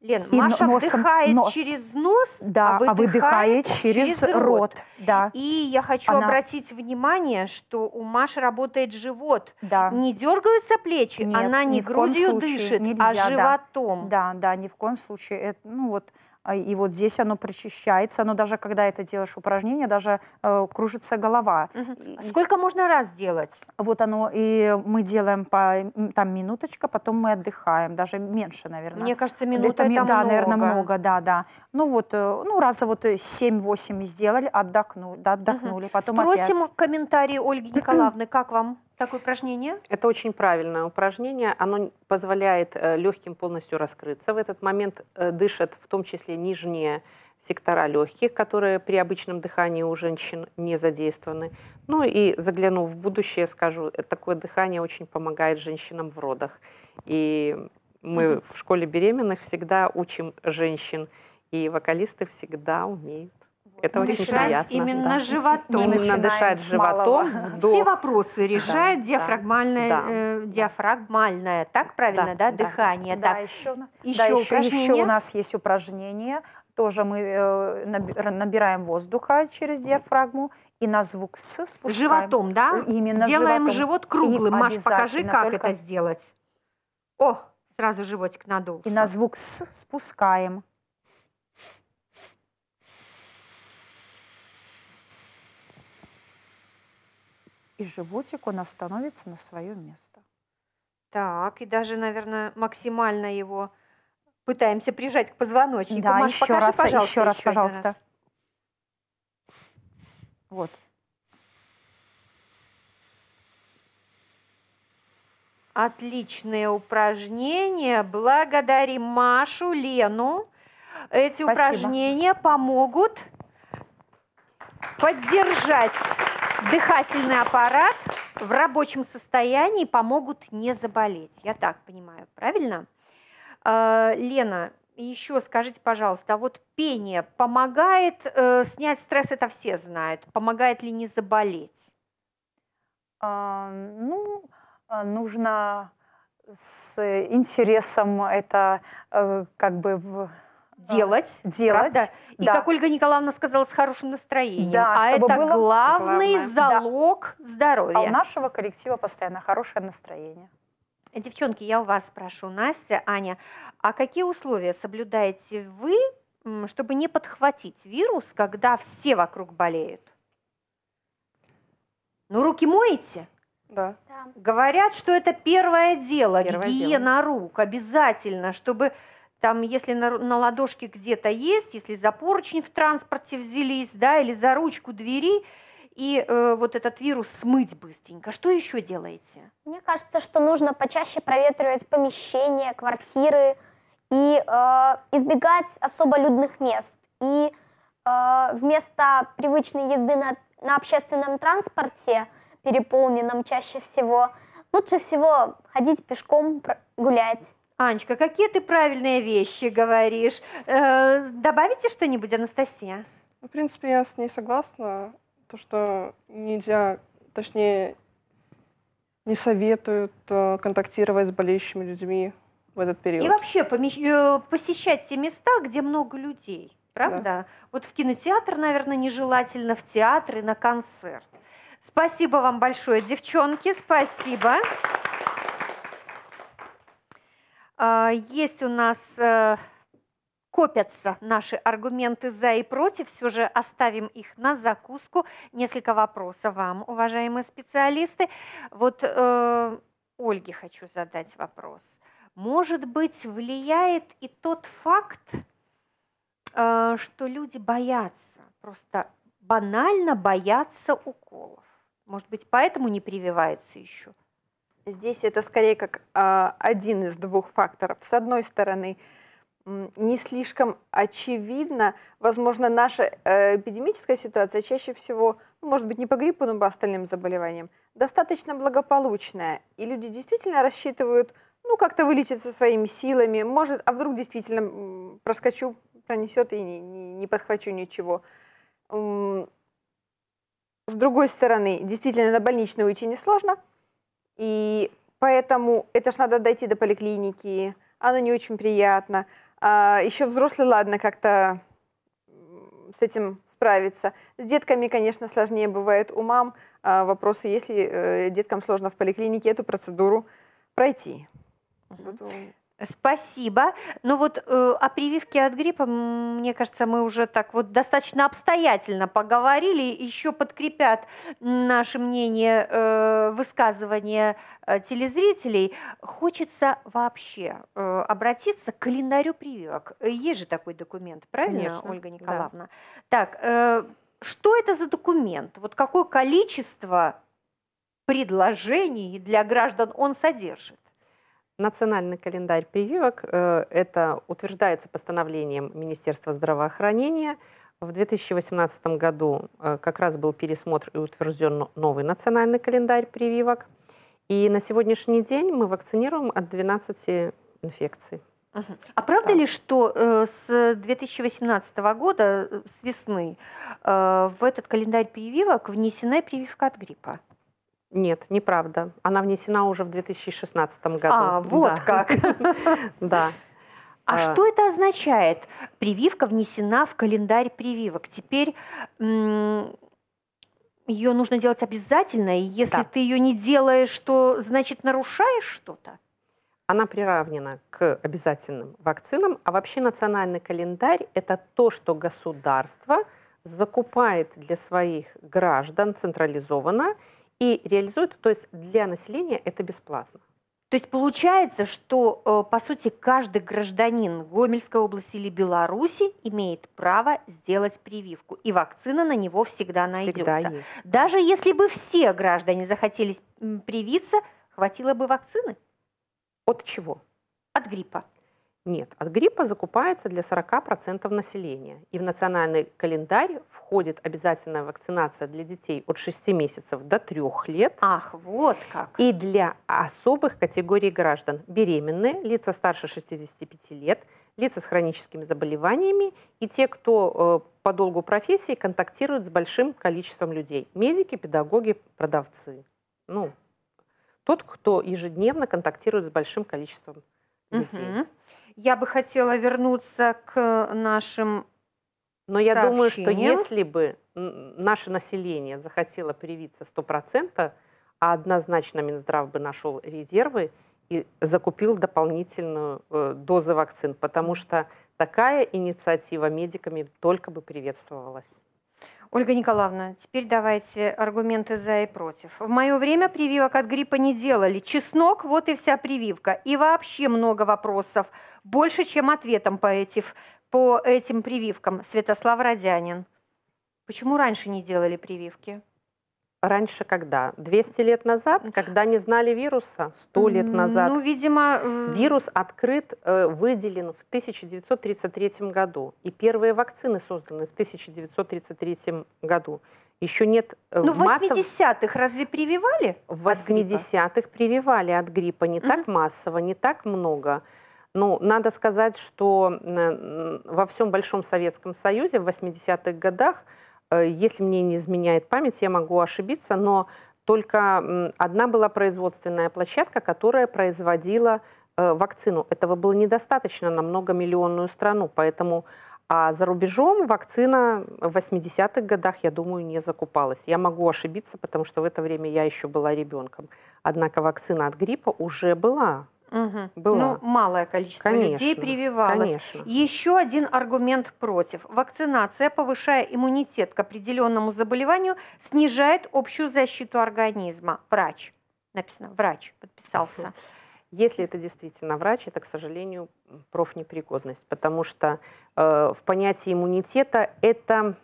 Лен, и Маша носом, вдыхает но... через нос, да, а, а выдыхает, а выдыхает через, через рот. рот. Да. И я хочу Она... обратить внимание, что у Маши работает живот. Да. Не дергаются плечи, Нет, она не грудью дышит, а нельзя, а животом. Да. да, да, ни в коем случае. Это, ну вот а, и вот здесь оно прочищается, но даже когда это делаешь упражнение, даже э, кружится голова. Угу. Сколько можно раз делать? Вот оно, и мы делаем по, там минуточка, потом мы отдыхаем, даже меньше, наверное. Мне кажется, минута это, это Да, много. наверное, много, да, да. Ну вот, э, ну раза вот 7-8 э, сделали, отдохнули, да, отдохнули, угу. потом Спросим опять. комментарии Ольги Николаевны, как вам такое упражнение? Это очень правильное упражнение. Оно позволяет э, легким полностью раскрыться. В этот момент э, дышат в том числе нижние сектора легких, которые при обычном дыхании у женщин не задействованы. Ну и заглянув в будущее, скажу, э, такое дыхание очень помогает женщинам в родах. И мы mm-hmm. в школе беременных всегда учим женщин, и вокалисты всегда умеют это дышать ну, очень приятно. Именно да. животом. Именно дышать животом. Вдох. Все вопросы решает да, диафрагмальное, да. Э, диафрагмальное, так правильно, да, да? да. дыхание. Да, так. еще, еще, да, еще, еще у нас есть упражнение. Тоже мы э, набираем воздуха через диафрагму и на звук «с» спускаем. Животом, да? Э, именно Делаем животом. живот круглым. И Маш, покажи, как только... это сделать. О, сразу животик надулся. И на звук «с» спускаем. С, с. и животик у нас становится на свое место. Так, и даже, наверное, максимально его пытаемся прижать к позвоночнику. Да, Маш, еще покажи, раз, пожалуйста, еще раз, еще пожалуйста. Раз. Вот. Отличное упражнение. Благодарим Машу, Лену. Эти Спасибо. упражнения помогут поддержать дыхательный аппарат в рабочем состоянии помогут не заболеть. Я так понимаю, правильно? А, Лена, еще скажите, пожалуйста, а вот пение помогает э, снять стресс, это все знают. Помогает ли не заболеть? А, ну, а, нужно с интересом это э, как бы в а, делать, делать, правда? И как Ольга Николаевна сказала, с хорошим настроением. Да, а это было главный главное. залог да. здоровья. А у нашего коллектива постоянно хорошее настроение. Девчонки, я у вас спрошу, Настя, Аня, а какие условия соблюдаете вы, чтобы не подхватить вирус, когда все вокруг болеют? Ну, руки моете? Да. да. Говорят, что это первое дело, первое гигиена дело. рук, обязательно, чтобы там, если на, на ладошке где-то есть, если за поручень в транспорте взялись, да, или за ручку двери, и э, вот этот вирус смыть быстренько. Что еще делаете? Мне кажется, что нужно почаще проветривать помещения, квартиры и э, избегать особо людных мест. И э, вместо привычной езды на, на общественном транспорте, переполненном чаще всего, лучше всего ходить пешком, гулять. Анечка, какие ты правильные вещи говоришь. Э, добавите что-нибудь, Анастасия? В принципе, я с ней согласна. То, что нельзя, точнее, не советуют э, контактировать с болеющими людьми в этот период. И вообще э, посещать те места, где много людей, правда? Да. Вот в кинотеатр, наверное, нежелательно, в театр и на концерт. Спасибо вам большое, девчонки, спасибо. А, есть у нас э, копятся наши аргументы за и против, все же оставим их на закуску. Несколько вопросов вам, уважаемые специалисты. Вот э, Ольге хочу задать вопрос. Может быть, влияет и тот факт, э, что люди боятся, просто банально боятся уколов. Может быть, поэтому не прививается еще? Здесь это скорее как а, один из двух факторов. С одной стороны, не слишком очевидно, возможно, наша э, эпидемическая ситуация чаще всего, ну, может быть, не по гриппу, но по остальным заболеваниям, достаточно благополучная. И люди действительно рассчитывают, ну, как-то вылечиться своими силами, может, а вдруг действительно проскочу, пронесет и не, не, не подхвачу ничего. С другой стороны, действительно на больничный уйти несложно – и поэтому это ж надо дойти до поликлиники, оно не очень приятно. А еще взрослый, ладно, как-то с этим справиться. С детками, конечно, сложнее бывает у мам. А вопросы, если э, деткам сложно в поликлинике эту процедуру пройти. Вот, Спасибо. Ну вот э, о прививке от гриппа, мне кажется, мы уже так вот достаточно обстоятельно поговорили. Еще подкрепят наше мнение э, высказывания э, телезрителей. Хочется вообще э, обратиться к календарю прививок. Есть же такой документ, правильно, Конечно, Ольга Николаевна? Да. Так, э, что это за документ? Вот какое количество предложений для граждан он содержит? Национальный календарь прививок э, это утверждается постановлением Министерства здравоохранения. В 2018 году э, как раз был пересмотр и утвержден новый национальный календарь прививок. И на сегодняшний день мы вакцинируем от 12 инфекций. А правда да. ли, что э, с 2018 года, э, с весны, в этот календарь прививок внесена прививка от гриппа? Нет, неправда. Она внесена уже в 2016 году. А, вот да. как. Да. А э. что это означает? Прививка внесена в календарь прививок. Теперь ее нужно делать обязательно, и если да. ты ее не делаешь, то значит нарушаешь что-то? Она приравнена к обязательным вакцинам, а вообще национальный календарь – это то, что государство закупает для своих граждан централизованно – и реализуют. То есть для населения это бесплатно. То есть получается, что, э, по сути, каждый гражданин Гомельской области или Беларуси имеет право сделать прививку, и вакцина на него всегда найдется. Всегда есть. Даже если бы все граждане захотели привиться, хватило бы вакцины. От чего? От гриппа. Нет, от гриппа закупается для 40% населения, и в национальный календарь входит обязательная вакцинация для детей от 6 месяцев до 3 лет. Ах, вот как! И для особых категорий граждан – беременные, лица старше 65 лет, лица с хроническими заболеваниями и те, кто э, по долгу профессии контактирует с большим количеством людей – медики, педагоги, продавцы. Ну, тот, кто ежедневно контактирует с большим количеством людей. Угу. Я бы хотела вернуться к нашим Но я думаю, что если бы наше население захотело привиться 100%, а однозначно Минздрав бы нашел резервы и закупил дополнительную э, дозу вакцин, потому что такая инициатива медиками только бы приветствовалась. Ольга Николаевна, теперь давайте аргументы за и против. В мое время прививок от гриппа не делали. Чеснок, вот и вся прививка. И вообще много вопросов. Больше, чем ответом по, этим, по этим прививкам. Святослав Родянин. Почему раньше не делали прививки? Раньше когда? 200 лет назад, когда не знали вируса? 100 лет назад? Ну, видимо... Э, Вирус открыт, э, выделен в 1933 году. И первые вакцины созданы в 1933 году. Еще нет э, Ну, в массов... 80-х разве прививали? В 80-х прививали от гриппа. Не угу. так массово, не так много. Ну, надо сказать, что во всем Большом Советском Союзе в 80-х годах Э, если мне не изменяет память, я могу ошибиться, но только одна была производственная площадка, которая производила э, вакцину. Этого было недостаточно на многомиллионную страну, поэтому а за рубежом вакцина в 80-х годах, я думаю, не закупалась. Я могу ошибиться, потому что в это время я еще была ребенком. Однако вакцина от гриппа уже была Угу. Была. Ну, малое количество конечно, людей прививалось. Конечно. Еще один аргумент против. Вакцинация, повышая иммунитет к определенному заболеванию, снижает общую защиту организма. Врач. Написано, врач подписался. Если это действительно врач, это, к сожалению, профнепригодность, потому что э, в понятии иммунитета это...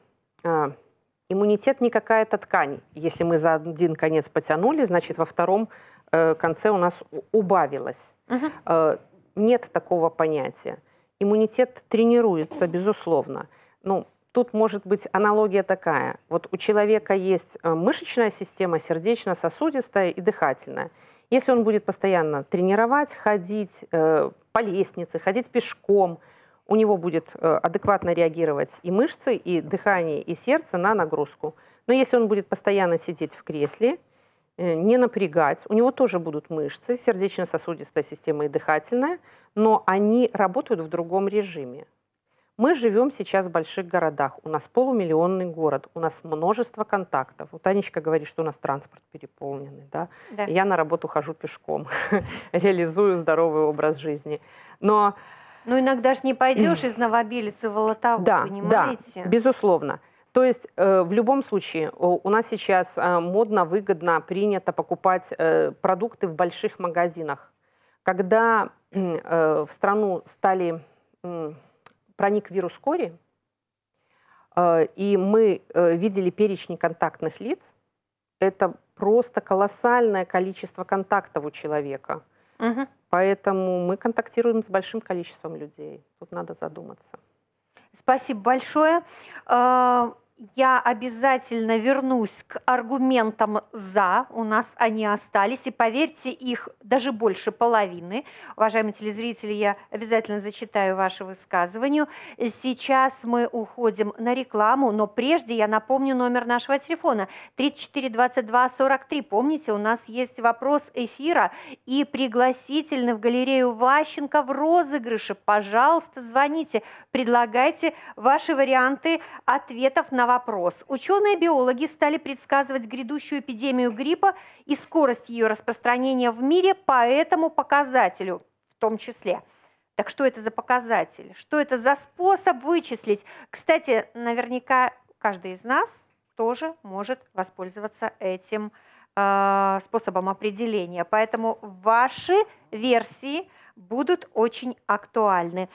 Э, Иммунитет не какая-то ткань. Если мы за один конец потянули, значит, во втором Э, конце у нас убавилось. Угу. Нет такого понятия. Иммунитет тренируется, безусловно. Ну, тут может быть аналогия такая. Вот у человека есть э, мышечная система, сердечно-сосудистая и дыхательная. Если он будет постоянно тренировать, ходить э, по лестнице, ходить пешком, у него будет э, адекватно реагировать и мышцы, и дыхание, и сердце на нагрузку. Но если он будет постоянно сидеть в кресле, Э, не напрягать. У него тоже будут мышцы, сердечно-сосудистая система и дыхательная, но они работают в другом режиме. Мы живем сейчас в больших городах. У нас полумиллионный город, у нас множество контактов. Вот Танечка говорит, что у нас транспорт переполненный. Да? Да. Я на работу хожу пешком, реализую здоровый образ жизни. Но... Ну, иногда же не пойдешь из Новобелицы в Волотову, да, понимаете? Да, безусловно. То есть э, в любом случае у нас сейчас э, модно, выгодно, принято покупать э, продукты в больших магазинах. Когда в страну стали проник вирус кори, и мы видели перечни контактных лиц, это просто колоссальное количество контактов у человека. Угу. Поэтому мы контактируем с большим количеством людей. Тут надо задуматься. Спасибо большое. А, я обязательно вернусь к аргументам «за». У нас они остались, и поверьте, их даже больше половины. Уважаемые телезрители, я обязательно зачитаю ваше высказывание. Сейчас мы уходим на рекламу, но прежде я напомню номер нашего телефона 34 22 43. Помните, у нас есть вопрос эфира и пригласительный в галерею Ващенко в розыгрыше. Пожалуйста, звоните, предлагайте ваши варианты ответов на вопрос. Ученые-биологи стали предсказывать грядущую эпидемию гриппа и скорость ее распространения в мире по этому показателю в том числе. Так что это за показатель? Что это за способ вычислить? Кстати, наверняка каждый из нас тоже может воспользоваться этим э, способом определения. Поэтому ваши версии будут очень актуальны.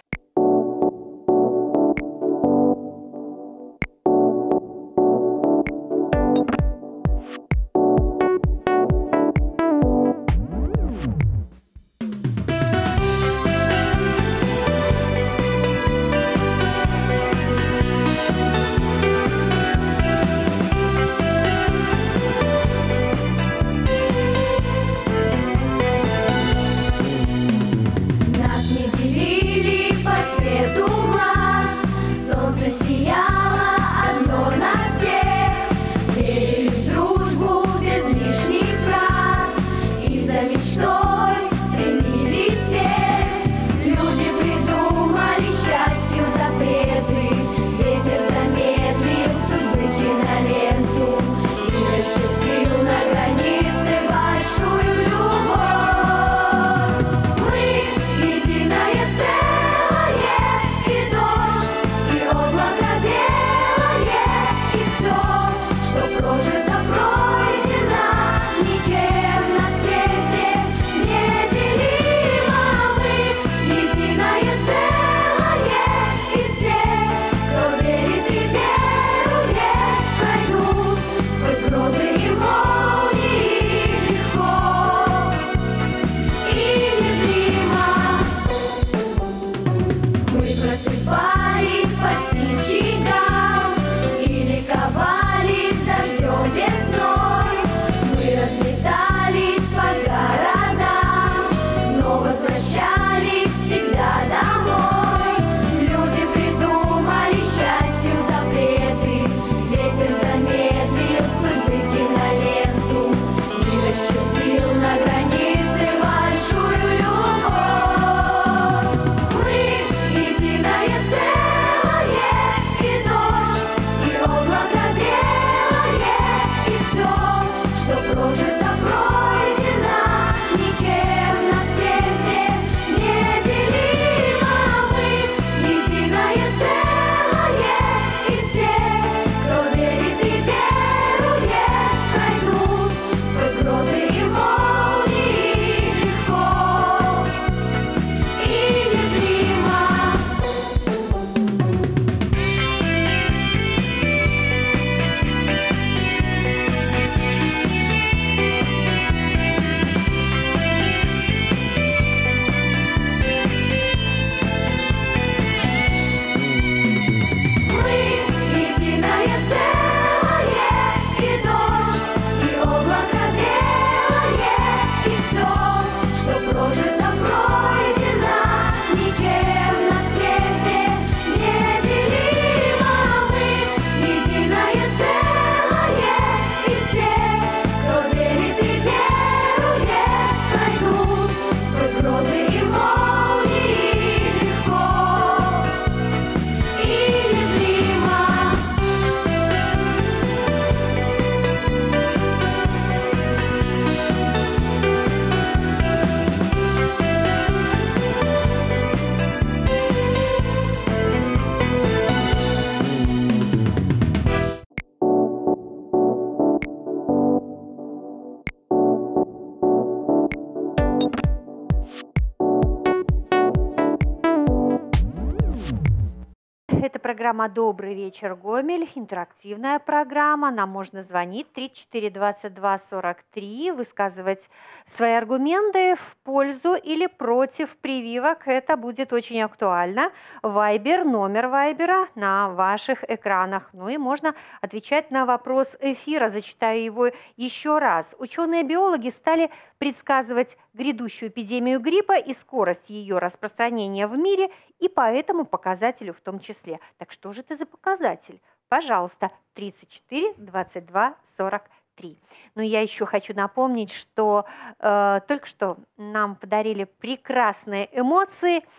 Программа «Добрый вечер, Гомель», интерактивная программа. Нам можно звонить 34 22 43, высказывать свои аргументы в пользу или против прививок. Это будет очень актуально. Вайбер, номер Вайбера на ваших экранах. Ну и можно отвечать на вопрос эфира. Зачитаю его еще раз. Ученые-биологи стали предсказывать грядущую эпидемию гриппа и скорость ее распространения в мире и по этому показателю в том числе. Так что же это за показатель? Пожалуйста, 34 22 43. Но я еще хочу напомнить, что э, только что нам подарили прекрасные эмоции –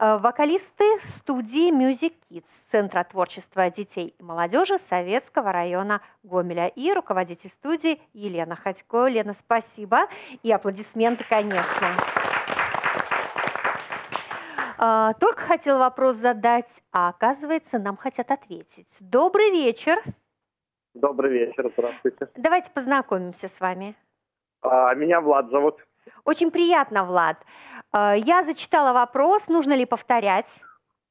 Э, вокалисты студии Music Kids, Центра творчества детей и молодежи Советского района Гомеля и руководитель студии Елена Ходько. Елена, спасибо и аплодисменты, конечно. Э, только хотел вопрос задать, а оказывается, нам хотят ответить. Добрый вечер. Добрый вечер, здравствуйте. Давайте познакомимся с вами. А, меня Влад зовут. Очень приятно, Влад. А, я зачитала вопрос, нужно ли повторять?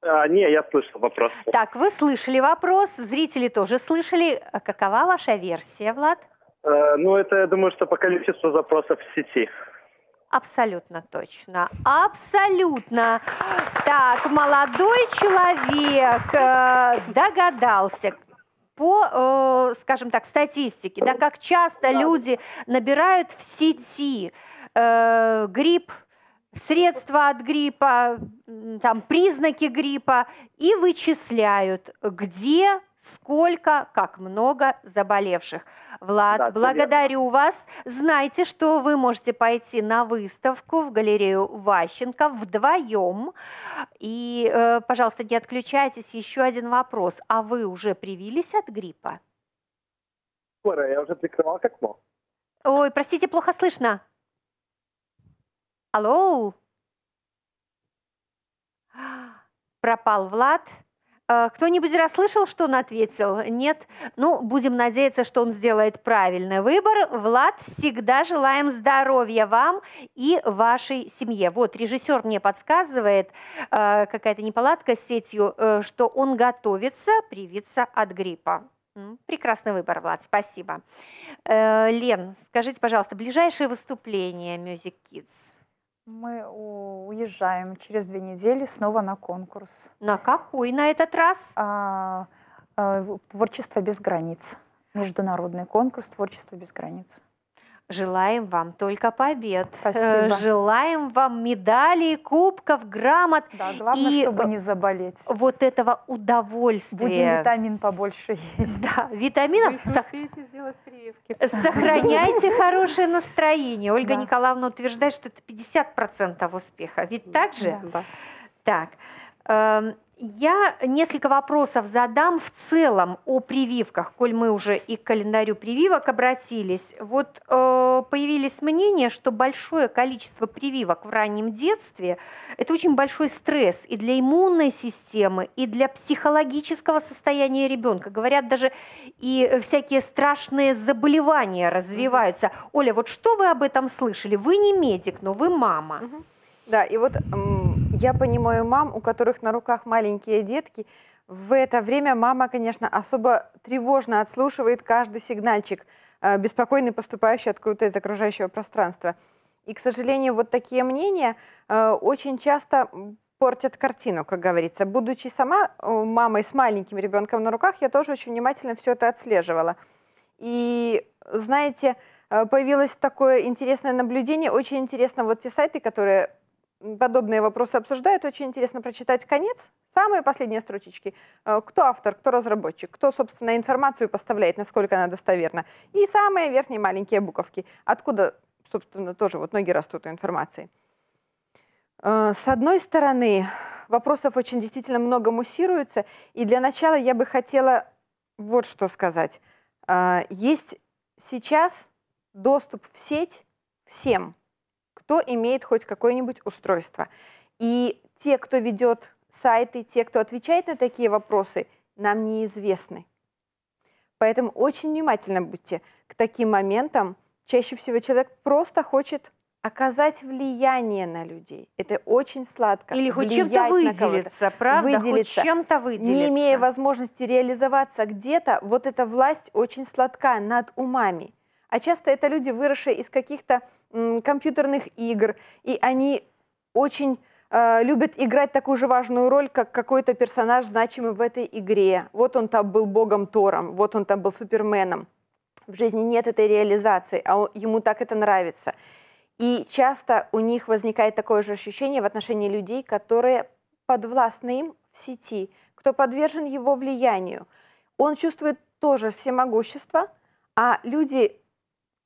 А, не, я слышал вопрос. Так, вы слышали вопрос, зрители тоже слышали. А какова ваша версия, Влад? А, ну, это, я думаю, что по количеству запросов в сети. Абсолютно точно. Абсолютно. Так, молодой человек э, догадался по, э, скажем так, статистике, да, как часто люди набирают в сети грипп, средства от гриппа, там, признаки гриппа и вычисляют, где сколько, как много заболевших. Влад, да, благодарю верно. вас. Знайте, что вы можете пойти на выставку в галерею Ващенко вдвоем. И, э, пожалуйста, не отключайтесь. Еще один вопрос. А вы уже привились от гриппа? Скоро, я уже прикрывал как мог. Ой, простите, плохо слышно. Алло? Пропал Влад. Э, кто-нибудь расслышал, что он ответил? Нет? Ну, будем надеяться, что он сделает правильный выбор. Влад, всегда желаем здоровья вам и вашей семье. Вот, режиссер мне подсказывает, э, какая-то неполадка с сетью, э, что он готовится привиться от гриппа. Прекрасный выбор, Влад, спасибо. Лен, скажите, пожалуйста, ближайшее выступление Music Kids – мы уезжаем через две недели снова на конкурс. На какой на этот раз? А, а, творчество без границ. Международный конкурс творчество без границ. Желаем вам только побед. Э, Спасибо. Желаем вам медалей, кубков, грамот. Да, главное, и чтобы не заболеть. Вот этого удовольствия. Будем витамин побольше есть. Да, витаминов. Вы Сох... сделать прививки. Сохраняйте хорошее настроение. Ольга да. Николаевна утверждает, что это 50% успеха. Ведь так же? Да. Так. Эм, я несколько вопросов задам в целом о прививках, коль мы уже и к календарю прививок обратились. Вот э, появились мнения, что большое количество прививок в раннем детстве – это очень большой стресс и для иммунной системы, и для психологического состояния ребенка. Говорят, даже и всякие страшные заболевания развиваются. Оля, вот что вы об этом слышали? Вы не медик, но вы мама. Угу. Да, и вот я понимаю мам, у которых на руках маленькие детки, в это время мама, конечно, особо тревожно отслушивает каждый сигнальчик, э, беспокойный, поступающий откуда-то из окружающего пространства. И, к сожалению, вот такие мнения э, очень часто портят картину, как говорится. Будучи сама э, мамой с маленьким ребенком на руках, я тоже очень внимательно все это отслеживала. И, знаете, появилось такое интересное наблюдение. Очень интересно, вот те сайты, которые подобные вопросы обсуждают. Очень интересно прочитать конец, самые последние строчечки. Э, кто автор, кто разработчик, кто, собственно, информацию поставляет, насколько она достоверна. И самые верхние маленькие буковки, откуда, собственно, тоже вот ноги растут у информации. Э, с одной стороны, вопросов очень действительно много муссируется. И для начала я бы хотела вот что сказать. Э, есть сейчас доступ в сеть всем – кто имеет хоть какое-нибудь устройство. И те, кто ведет сайты, те, кто отвечает на такие вопросы, нам неизвестны. Поэтому очень внимательно будьте к таким моментам. Чаще всего человек просто хочет оказать влияние на людей. Это очень сладко. Или хоть чем-то выделиться, правда? Выделиться. Хоть чем-то выделиться. Не имея возможности реализоваться где-то, вот эта власть очень сладка над умами. А часто это люди, выросшие из каких-то компьютерных игр, и они очень э, любят играть такую же важную роль, как какой-то персонаж, значимый в этой игре. Вот он там был богом Тором, вот он там был Суперменом. В жизни нет этой реализации, а ему так это нравится. И часто у них возникает такое же ощущение в отношении людей, которые подвластны им в сети, кто подвержен его влиянию. Он чувствует тоже всемогущество, а люди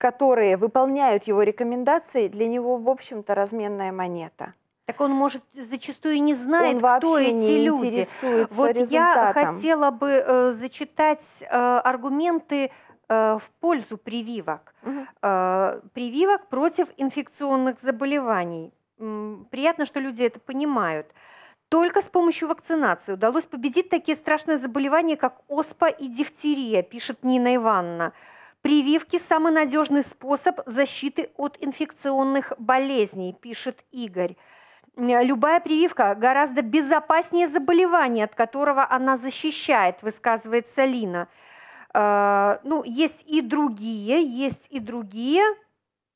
которые выполняют его рекомендации, для него, в общем-то, разменная монета. Так он, может, зачастую не знает, он кто эти не люди. Интересуется вот результатом. я хотела бы э, зачитать э, аргументы э, в пользу прививок. Угу. Э, прививок против инфекционных заболеваний. М, приятно, что люди это понимают. Только с помощью вакцинации удалось победить такие страшные заболевания, как оспа и дифтерия, пишет Нина Ивановна. Прививки – самый надежный способ защиты от инфекционных болезней, пишет Игорь. Любая прививка гораздо безопаснее заболевания, от которого она защищает, высказывается Лина. Э, ну, есть и другие, есть и другие.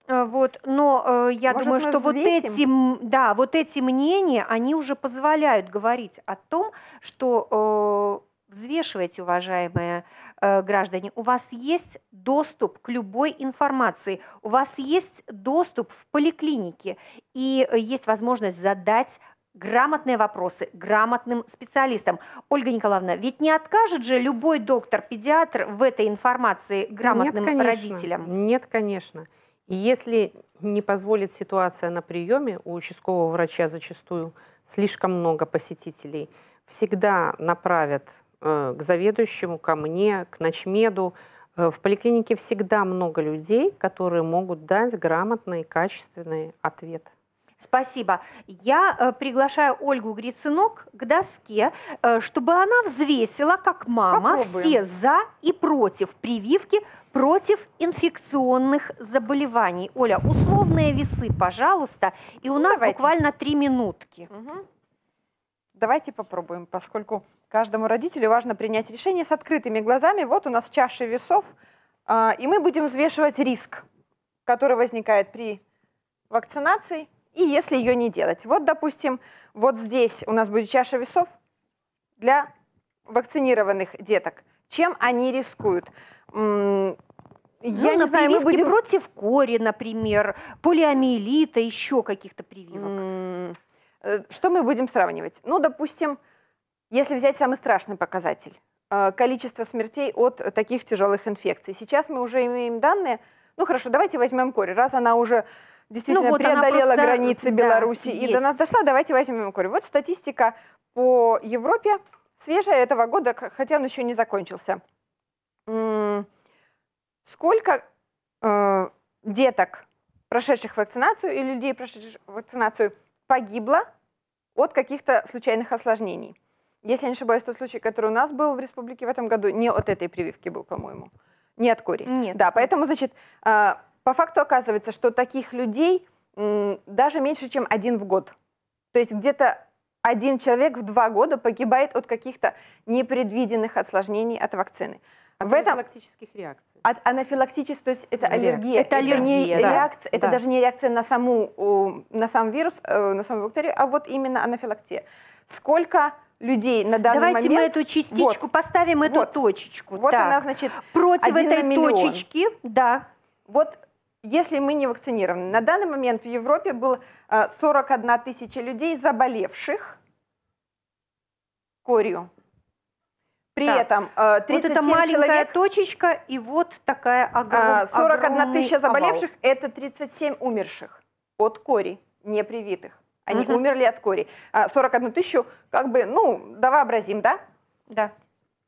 Э, вот, но э, я Может, думаю, что вот эти, да, вот эти мнения, они уже позволяют говорить о том, что э, взвешивать, уважаемые Э, граждане, у вас есть доступ к любой информации, у вас есть доступ в поликлинике и э, есть возможность задать грамотные вопросы грамотным специалистам. Ольга Николаевна, ведь не откажет же любой доктор-педиатр в этой информации грамотным Нет, родителям? Нет, конечно. И если не позволит ситуация на приеме, у участкового врача зачастую слишком много посетителей, всегда направят Э, к заведующему, ко мне, к ночмеду. Э, в поликлинике всегда много людей, которые могут дать грамотный, качественный ответ. Спасибо. Я э, приглашаю Ольгу Гриценок к доске, чтобы она взвесила, как мама, Попробуем. все за и против прививки против инфекционных заболеваний. Оля, условные весы, пожалуйста. И у нас давайте. буквально три минутки. Угу. Давайте попробуем, поскольку Каждому родителю важно принять решение с открытыми глазами. Вот у нас чаша весов, а, и мы будем взвешивать риск, который возникает при вакцинации, и если ее не делать. Вот, допустим, вот здесь у нас будет чаша весов для вакцинированных деток. Чем они рискуют? Я ну, не знаю, мы будем против кори, например, полиомиелита, еще каких-то прививок. Э, что мы будем сравнивать? Ну, допустим, если взять самый страшный показатель, э, количество смертей от таких тяжелых инфекций. Сейчас мы уже имеем данные. Ну хорошо, давайте возьмем кори. Раз она уже действительно ну, вот преодолела просто... границы Беларуси да, и есть. до нас дошла, давайте возьмем кори. Вот статистика по Европе свежая этого года, хотя он еще не закончился. Сколько э, деток, прошедших вакцинацию, и людей, прошедших вакцинацию, погибло от каких-то случайных осложнений? Если я не ошибаюсь, тот случай, который у нас был в республике в этом году, не от этой прививки был, по-моему. Не от кори. Нет. Да, поэтому, значит, а, по факту оказывается, что таких людей даже меньше, чем один в год. То есть где-то один человек в два года погибает от каких-то непредвиденных осложнений от вакцины. От в этом... анафилактических реакций. От анафилактических, то есть это аллергия. Это, аллергия, это аллергия, не да. реакция, это да. даже не реакция на, саму, на сам вирус, э, на саму бактерию, а вот именно анафилактия. Сколько людей на данный Давайте момент. Давайте мы эту частичку вот, поставим, эту вот, точечку. Вот так. она, значит, против этой миллион. точечки, да. Вот если мы не вакцинированы. На данный момент в Европе было 41 э, тысяча людей, заболевших корью. При так. этом 37 э, вот это маленькая человек, точечка и вот такая э, огромная. 41 тысяча заболевших – это 37 умерших от кори, непривитых. Они угу. умерли от кори. 41 а, тысячу, как бы, ну, да вообразим, да? Да.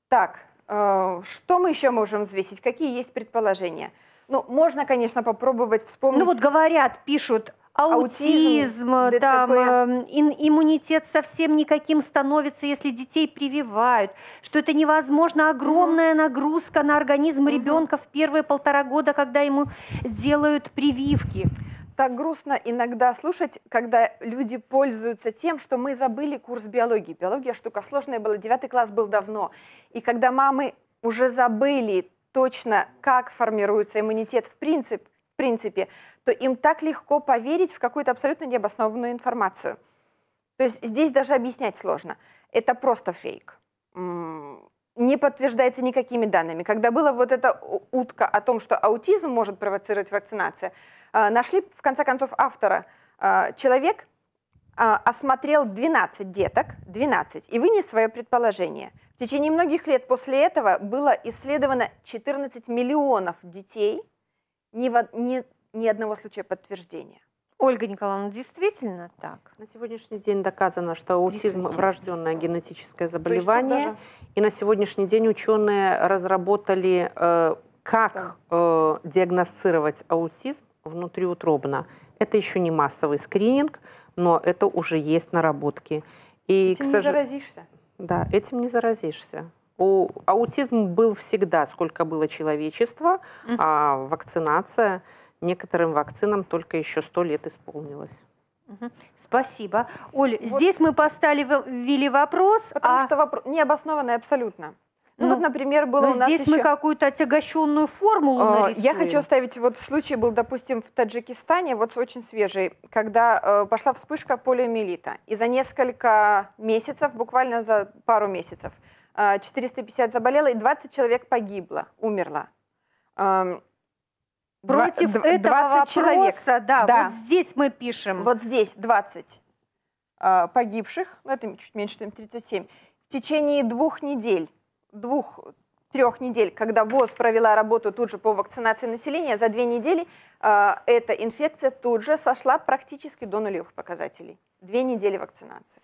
Так, э, что мы еще можем взвесить? Какие есть предположения? Ну, можно, конечно, попробовать вспомнить. Ну, вот говорят, пишут, аутизм, аутизм там, э, иммунитет совсем никаким становится, если детей прививают, что это невозможно, огромная угу. нагрузка на организм угу. ребенка в первые полтора года, когда ему делают прививки так грустно иногда слушать, когда люди пользуются тем, что мы забыли курс биологии. Биология штука сложная была, девятый класс был давно. И когда мамы уже забыли точно, как формируется иммунитет в принципе, в принципе, то им так легко поверить в какую-то абсолютно необоснованную информацию. То есть здесь даже объяснять сложно. Это просто фейк не подтверждается никакими данными. Когда была вот эта утка о том, что аутизм может провоцировать вакцинация, э, нашли, в конце концов, автора. Э, человек э, осмотрел 12 деток, 12, и вынес свое предположение. В течение многих лет после этого было исследовано 14 миллионов детей, ни, ни, ни одного случая подтверждения. Ольга Николаевна, действительно так? На сегодняшний день доказано, что аутизм – врожденное генетическое заболевание. И на сегодняшний день ученые разработали, э, как э, диагностировать аутизм внутриутробно. Это еще не массовый скрининг, но это уже есть наработки. И, этим сож... не заразишься? Да, этим не заразишься. У аутизм был всегда, сколько было человечества, угу. а вакцинация – некоторым вакцинам только еще сто лет исполнилось. Спасибо. Оль, вот. здесь мы поставили ввели вопрос. Потому а... что вопрос необоснованный абсолютно. Ну, ну вот, например, было ну, у нас здесь еще... мы какую-то отягощенную формулу э, нарисуем. Я хочу оставить, вот случай был, допустим, в Таджикистане, вот очень свежий, когда э, пошла вспышка полиомиелита. И за несколько месяцев, буквально за пару месяцев, э, 450 заболело, и 20 человек погибло, умерло. Э, Против 20 этого 20 вопроса, человек. Да, да, вот здесь мы пишем. Вот здесь 20 э, а, погибших, ну, это чуть меньше, чем 37, в течение двух недель, двух трех недель, когда ВОЗ провела работу тут же по вакцинации населения, за две недели э, эта инфекция тут же сошла практически до нулевых показателей. Две недели вакцинации.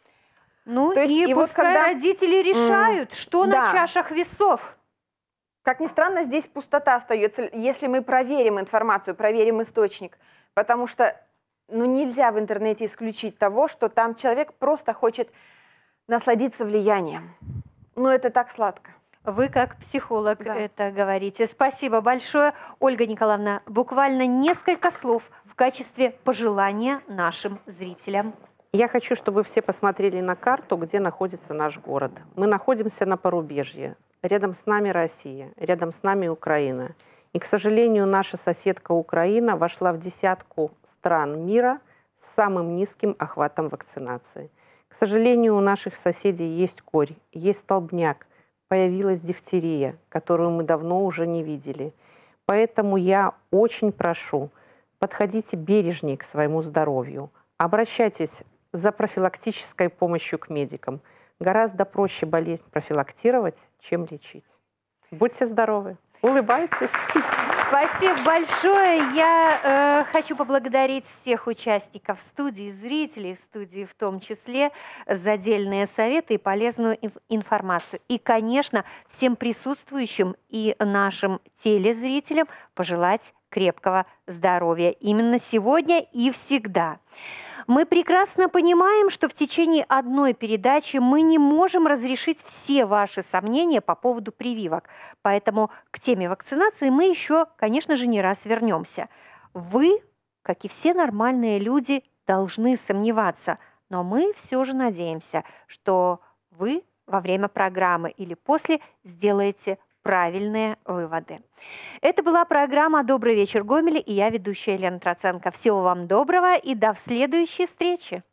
Ну То есть, и, и пускай вот когда... родители решают, mm, что да. на чашах весов. Как ни странно, здесь пустота остается, если мы проверим информацию, проверим источник, потому что ну, нельзя в интернете исключить того, что там человек просто хочет насладиться влиянием. Но это так сладко. Вы как психолог да. это говорите. Спасибо большое, Ольга Николаевна. Буквально несколько слов в качестве пожелания нашим зрителям. Я хочу, чтобы вы все посмотрели на карту, где находится наш город. Мы находимся на порубежье. Рядом с нами Россия, рядом с нами Украина. И, к сожалению, наша соседка Украина вошла в десятку стран мира с самым низким охватом вакцинации. К сожалению, у наших соседей есть корь, есть столбняк, появилась дифтерия, которую мы давно уже не видели. Поэтому я очень прошу, подходите бережнее к своему здоровью, обращайтесь за профилактической помощью к медикам – гораздо проще болезнь профилактировать, чем лечить. Будьте здоровы, улыбайтесь. Спасибо большое. Я э, хочу поблагодарить всех участников студии, зрителей студии в том числе, за дельные советы и полезную инф информацию. И, конечно, всем присутствующим и нашим телезрителям пожелать крепкого здоровья именно сегодня и всегда. Мы прекрасно понимаем, что в течение одной передачи мы не можем разрешить все ваши сомнения по поводу прививок. Поэтому к теме вакцинации мы еще, конечно же, не раз вернемся. Вы, как и все нормальные люди, должны сомневаться. Но мы все же надеемся, что вы во время программы или после сделаете правильные выводы. Это была программа «Добрый вечер, Гомель» и я, ведущая Елена Троценко. Всего вам доброго и до следующей встречи!